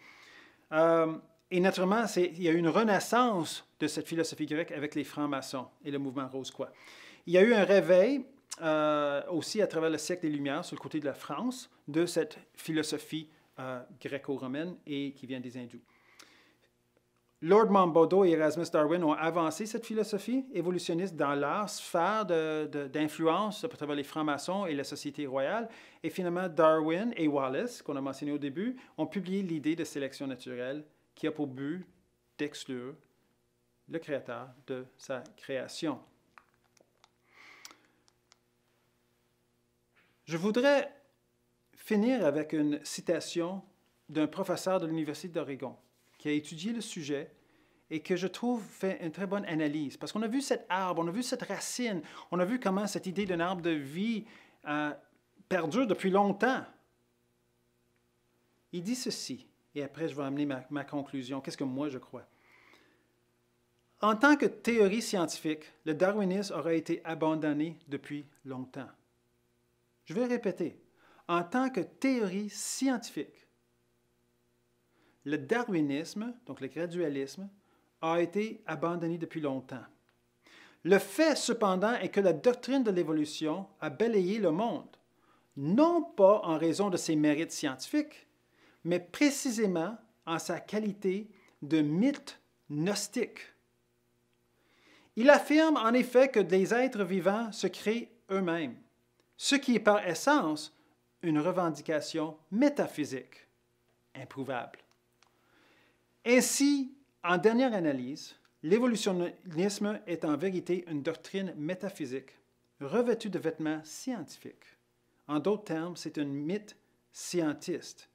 Euh, et naturellement, il y a eu une renaissance de cette philosophie grecque avec les francs-maçons et le mouvement Rose-Croix. Il y a eu un réveil euh, aussi à travers le siècle des Lumières, sur le côté de la France, de cette philosophie euh, gréco-romaine et qui vient des hindous. Lord Mambodo et Erasmus Darwin ont avancé cette philosophie évolutionniste dans leur sphère d'influence à travers les francs-maçons et la société royale. Et finalement, Darwin et Wallace, qu'on a mentionné au début, ont publié l'idée de sélection naturelle qui a pour but d'exclure le créateur de sa création. Je voudrais finir avec une citation d'un professeur de l'Université d'Oregon qui a étudié le sujet et que je trouve fait une très bonne analyse. Parce qu'on a vu cet arbre, on a vu cette racine, on a vu comment cette idée d'un arbre de vie a euh, perdure depuis longtemps. Il dit ceci, et après je vais amener ma, ma conclusion, qu'est-ce que moi je crois. En tant que théorie scientifique, le darwinisme aura été abandonné depuis longtemps. Je vais répéter. En tant que théorie scientifique, le darwinisme, donc le gradualisme, a été abandonné depuis longtemps. Le fait, cependant, est que la doctrine de l'évolution a balayé le monde, non pas en raison de ses mérites scientifiques, mais précisément en sa qualité de mythe gnostique. Il affirme en effet que des êtres vivants se créent eux-mêmes, ce qui est par essence une revendication métaphysique improuvable. Ainsi, en dernière analyse, l'évolutionnisme est en vérité une doctrine métaphysique, revêtue de vêtements scientifiques. En d'autres termes, c'est un mythe scientiste.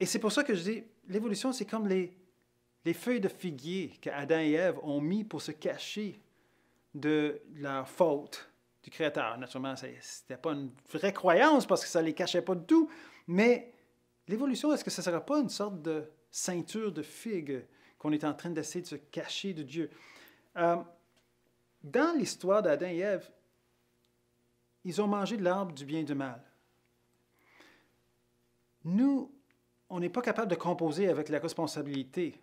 Et c'est pour ça que je dis, l'évolution, c'est comme les, les feuilles de figuier Adam et Ève ont mis pour se cacher de la faute du Créateur. Naturellement, ce n'était pas une vraie croyance parce que ça ne les cachait pas du tout, mais l'évolution, est-ce que ce ne sera pas une sorte de ceinture de figues qu'on est en train d'essayer de se cacher de Dieu. Euh, dans l'histoire d'Adam et Ève, ils ont mangé de l'arbre du bien et du mal. Nous, on n'est pas capable de composer avec la responsabilité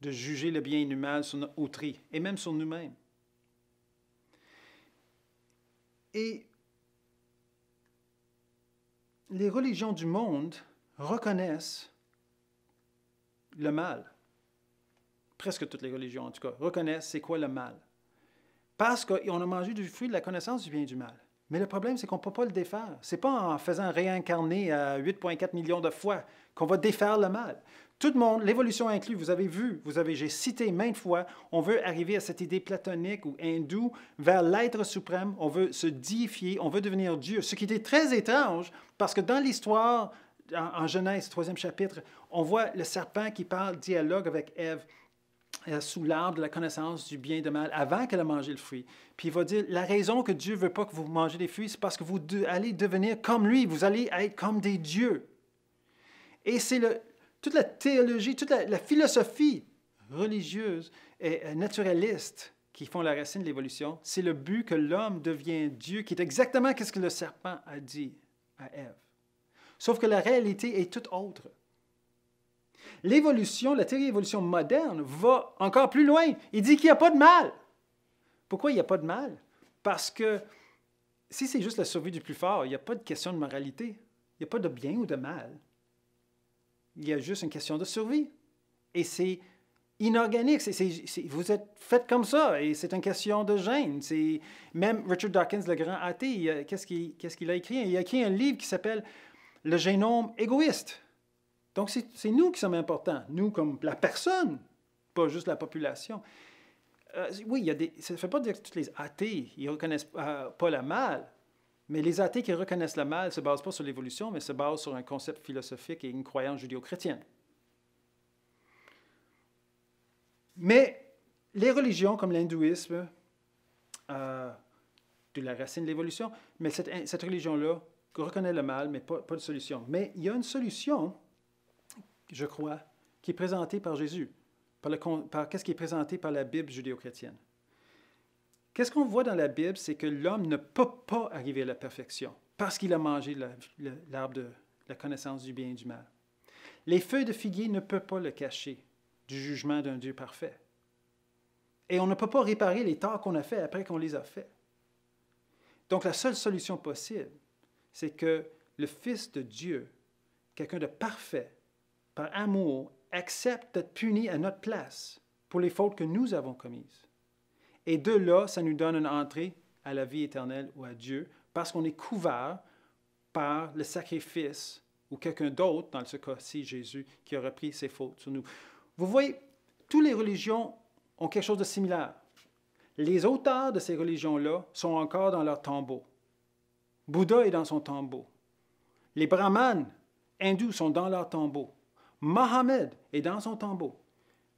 de juger le bien et le mal sur notre autrui et même sur nous-mêmes. Et les religions du monde reconnaissent le mal. Presque toutes les religions, en tout cas, reconnaissent c'est quoi le mal. Parce qu'on a mangé du fruit de la connaissance du bien et du mal. Mais le problème, c'est qu'on ne peut pas le défaire. Ce n'est pas en faisant réincarner à 8,4 millions de fois qu'on va défaire le mal. Tout le monde, l'évolution inclue, vous avez vu, vous avez, j'ai cité maintes fois, on veut arriver à cette idée platonique ou hindoue vers l'être suprême, on veut se déifier, on veut devenir Dieu. Ce qui était très étrange, parce que dans l'histoire en, Genèse, troisième chapitre, on voit le serpent qui parle, dialogue avec Ève euh, sous l'arbre de la connaissance du bien et du mal avant qu'elle ait mangé le fruit. Puis il va dire, la raison que Dieu ne veut pas que vous mangez des fruits, c'est parce que vous allez devenir comme lui, vous allez être comme des dieux. Et c'est toute la théologie, toute la, la philosophie religieuse et euh, naturaliste qui font la racine de l'évolution, c'est le but que l'homme devient Dieu, qui est exactement ce que le serpent a dit à Ève. Sauf que la réalité est toute autre. L'évolution, la théorie évolution moderne va encore plus loin. Il dit qu'il n'y a pas de mal. Pourquoi il n'y a pas de mal? Parce que si c'est juste la survie du plus fort, il n'y a pas de question de moralité. Il n'y a pas de bien ou de mal. Il y a juste une question de survie. Et c'est inorganique. vous êtes fait comme ça et c'est une question de gêne. Même Richard Dawkins, le grand athée, qu'est-ce qu'il a écrit? Il a écrit un livre qui s'appelle le génome égoïste. Donc, c'est nous qui sommes importants, nous comme la personne, pas juste la population. Euh, oui, il y a des, ça ne fait pas dire que tous les athées ne reconnaissent euh, pas le mal, mais les athées qui reconnaissent le mal ne se basent pas sur l'évolution, mais se basent sur un concept philosophique et une croyance judéo-chrétienne. Mais les religions comme l'hindouisme, euh, de la racine de l'évolution, mais cette religion-là reconnaît le mal, mais pas, de solution. Mais il y a une solution, je crois, qui est présentée par Jésus, par, le, qu'est-ce qui est présenté par la Bible judéo-chrétienne. Qu'est-ce qu'on voit dans la Bible, c'est que l'homme ne peut pas arriver à la perfection parce qu'il a mangé l'arbre de la connaissance du bien et du mal. Les feuilles de figuier ne peuvent pas le cacher du jugement d'un Dieu parfait. Et on ne peut pas réparer les torts qu'on a faits après qu'on les a faits. Donc la seule solution possible, c'est que le Fils de Dieu, quelqu'un de parfait, par amour, accepte d'être puni à notre place pour les fautes que nous avons commises. Et de là, ça nous donne une entrée à la vie éternelle ou à Dieu, parce qu'on est couvert par le sacrifice ou quelqu'un d'autre, dans ce cas-ci Jésus, qui a repris ses fautes sur nous. Vous voyez, toutes les religions ont quelque chose de similaire. Les auteurs de ces religions-là sont encore dans leur tombeau. Bouddha est dans son tombeau. Les brahmanes hindous sont dans leur tombeau. Mohammed est dans son tombeau.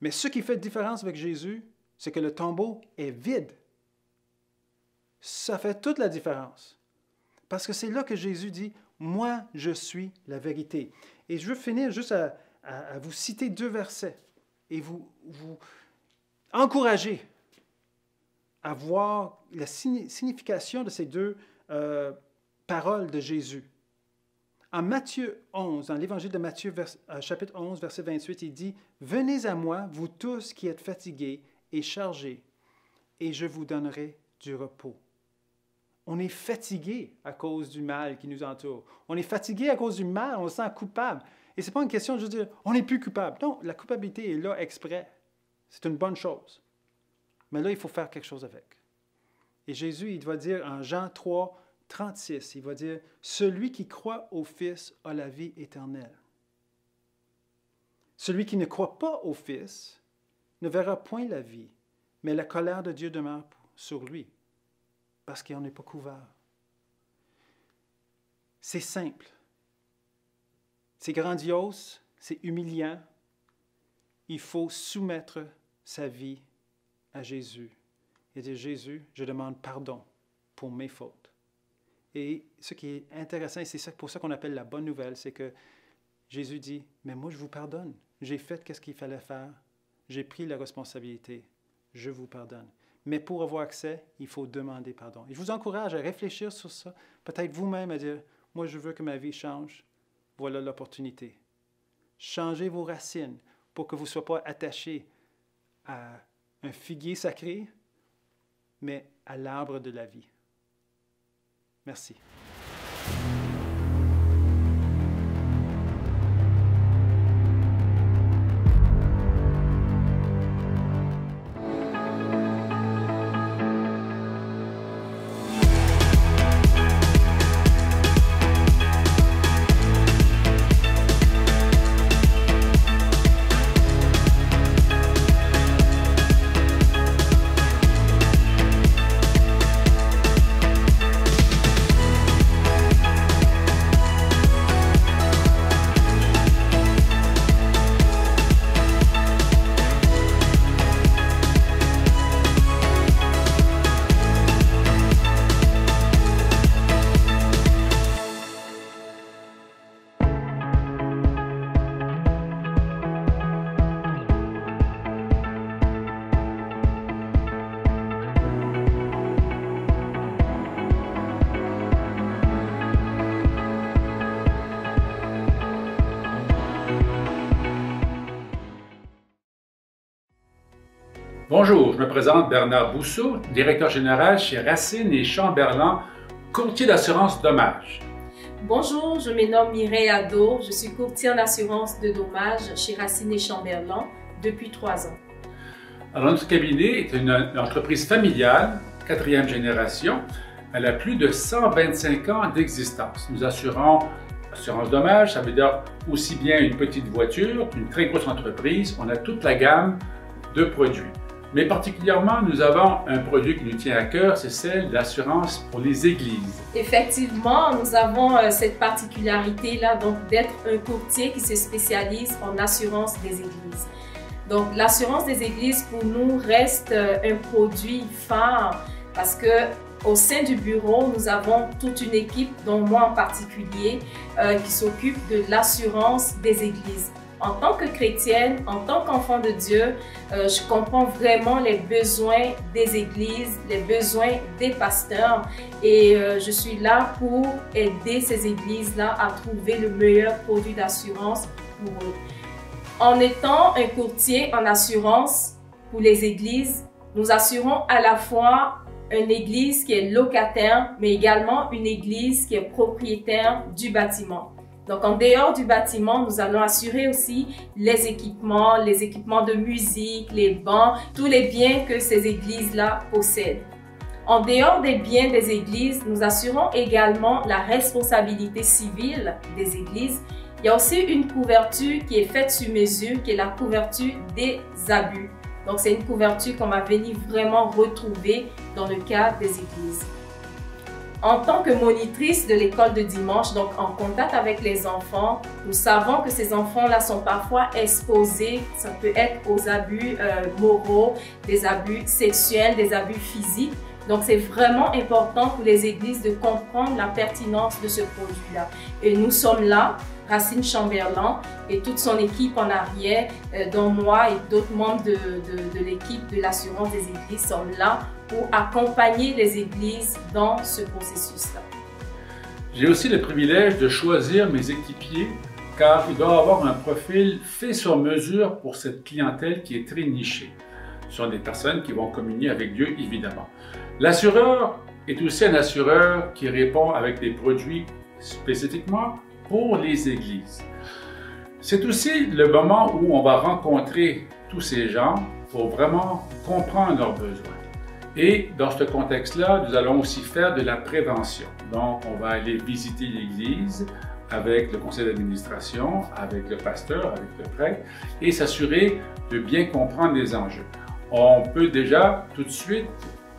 Mais ce qui fait différence avec Jésus, c'est que le tombeau est vide. Ça fait toute la différence. Parce que c'est là que Jésus dit, moi je suis la vérité. Et je veux finir juste à, vous citer deux versets et vous, vous encourager à voir la signification de ces deux euh, parole de Jésus. En Matthieu 11, dans l'évangile de Matthieu, euh, chapitre 11, verset 28, il dit Venez à moi, vous tous qui êtes fatigués et chargés, et je vous donnerai du repos. On est fatigué à cause du mal qui nous entoure. On est fatigué à cause du mal, on se sent coupable. Et ce n'est pas une question de dire on n'est plus coupable. Non, la coupabilité est là exprès. C'est une bonne chose. Mais là, il faut faire quelque chose avec. Et Jésus, il doit dire en Jean 3, 36, il va dire, Celui qui croit au Fils a la vie éternelle. Celui qui ne croit pas au Fils ne verra point la vie, mais la colère de Dieu demeure sur lui, parce qu'il n'en est pas couvert. C'est simple, c'est grandiose, c'est humiliant. Il faut soumettre sa vie à Jésus et dire, Jésus, je demande pardon pour mes fautes. Et ce qui est intéressant, et c'est pour ça qu'on appelle la bonne nouvelle, c'est que Jésus dit, mais moi je vous pardonne. J'ai fait ce qu'il fallait faire. J'ai pris la responsabilité. Je vous pardonne. Mais pour avoir accès, il faut demander pardon. Et je vous encourage à réfléchir sur ça. Peut-être vous-même à dire, moi je veux que ma vie change. Voilà l'opportunité. Changez vos racines pour que vous ne soyez pas attachés à un figuier sacré, mais à l'arbre de la vie. Merci. Bonjour, je me présente Bernard Bousseau, directeur général chez Racine et Chamberlain, courtier d'assurance dommage. Bonjour, je m'énomme Mireille Ado, je suis courtier en assurance de dommages chez Racine et Chamberlain depuis trois ans. Alors, notre cabinet est une, entreprise familiale, quatrième génération. Elle a plus de 125 ans d'existence. Nous assurons assurance dommage, ça veut dire aussi bien une petite voiture qu'une très grosse entreprise. On a toute la gamme de produits. Mais particulièrement, nous avons un produit qui nous tient à cœur, c'est celle d'assurance l'assurance pour les églises. Effectivement, nous avons euh, cette particularité-là, d'être un courtier qui se spécialise en assurance des églises. Donc l'assurance des églises pour nous reste euh, un produit phare parce que au sein du bureau, nous avons toute une équipe, dont moi en particulier, euh, qui s'occupe de l'assurance des églises en tant que chrétienne, en tant qu'enfant de Dieu, euh, je comprends vraiment les besoins des églises, les besoins des pasteurs et euh, je suis là pour aider ces églises-là à trouver le meilleur produit d'assurance pour eux. En étant un courtier en assurance pour les églises, nous assurons à la fois une église qui est locataire, mais également une église qui est propriétaire du bâtiment. Donc en dehors du bâtiment, nous allons assurer aussi les équipements, les équipements de musique, les bancs, tous les biens que ces églises-là possèdent. En dehors des biens des églises, nous assurons également la responsabilité civile des églises. Il y a aussi une couverture qui est faite sur mesure, qui est la couverture des abus. Donc c'est une couverture qu'on va venir vraiment retrouver dans le cadre des églises. En tant que monitrice de l'école de dimanche, donc en contact avec les enfants, nous savons que ces enfants-là sont parfois exposés, ça peut être aux abus euh, moraux, des abus sexuels, des abus physiques. Donc c'est vraiment important pour les églises de comprendre la pertinence de ce produit-là. Et nous sommes là, Racine Chamberlain et toute son équipe en arrière, euh, dont moi et d'autres membres de, de l'équipe de l'assurance des églises, sommes là pour accompagner les églises dans ce processus-là. J'ai aussi le privilège de choisir mes équipiers car ils doivent avoir un profil fait sur mesure pour cette clientèle qui est très nichée. Ce sont des personnes qui vont communier avec Dieu, évidemment. L'assureur est aussi un assureur qui répond avec des produits spécifiquement pour les églises. C'est aussi le moment où on va rencontrer tous ces gens pour vraiment comprendre leurs besoins. Et dans ce contexte-là, nous allons aussi faire de la prévention. Donc, on va aller visiter l'Église avec le conseil d'administration, avec le pasteur, avec le prêtre, et s'assurer de bien comprendre les enjeux. On peut déjà tout de suite,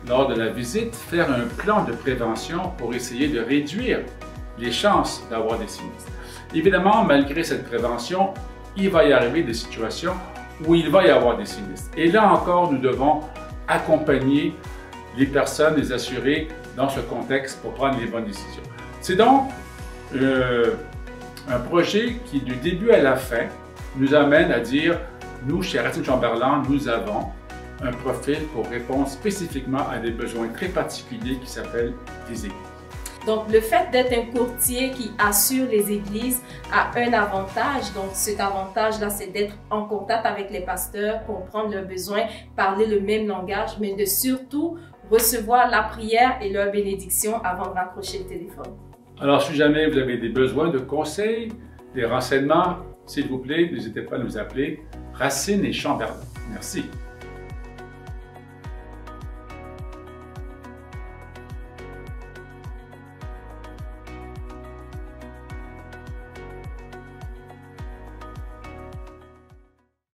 lors de la visite, faire un plan de prévention pour essayer de réduire les chances d'avoir des sinistres. Évidemment, malgré cette prévention, il va y arriver des situations où il va y avoir des sinistres. Et là encore, nous devons accompagner les personnes, les assurés dans ce contexte pour prendre les bonnes décisions. C'est donc euh, un projet qui, du début à la fin, nous amène à dire, nous, chez Racine Chamberlain, nous avons un profil pour répondre spécifiquement à des besoins très particuliers qui s'appellent des équipes. Donc, le fait d'être un courtier qui assure les églises a un avantage. Donc, cet avantage-là, c'est d'être en contact avec les pasteurs, comprendre leurs besoins, parler le même langage, mais de surtout recevoir la prière et leur bénédiction avant de raccrocher le téléphone. Alors, si jamais vous avez des besoins de conseils, des renseignements, s'il vous plaît, n'hésitez pas à nous appeler Racine et Chamberlain. Merci.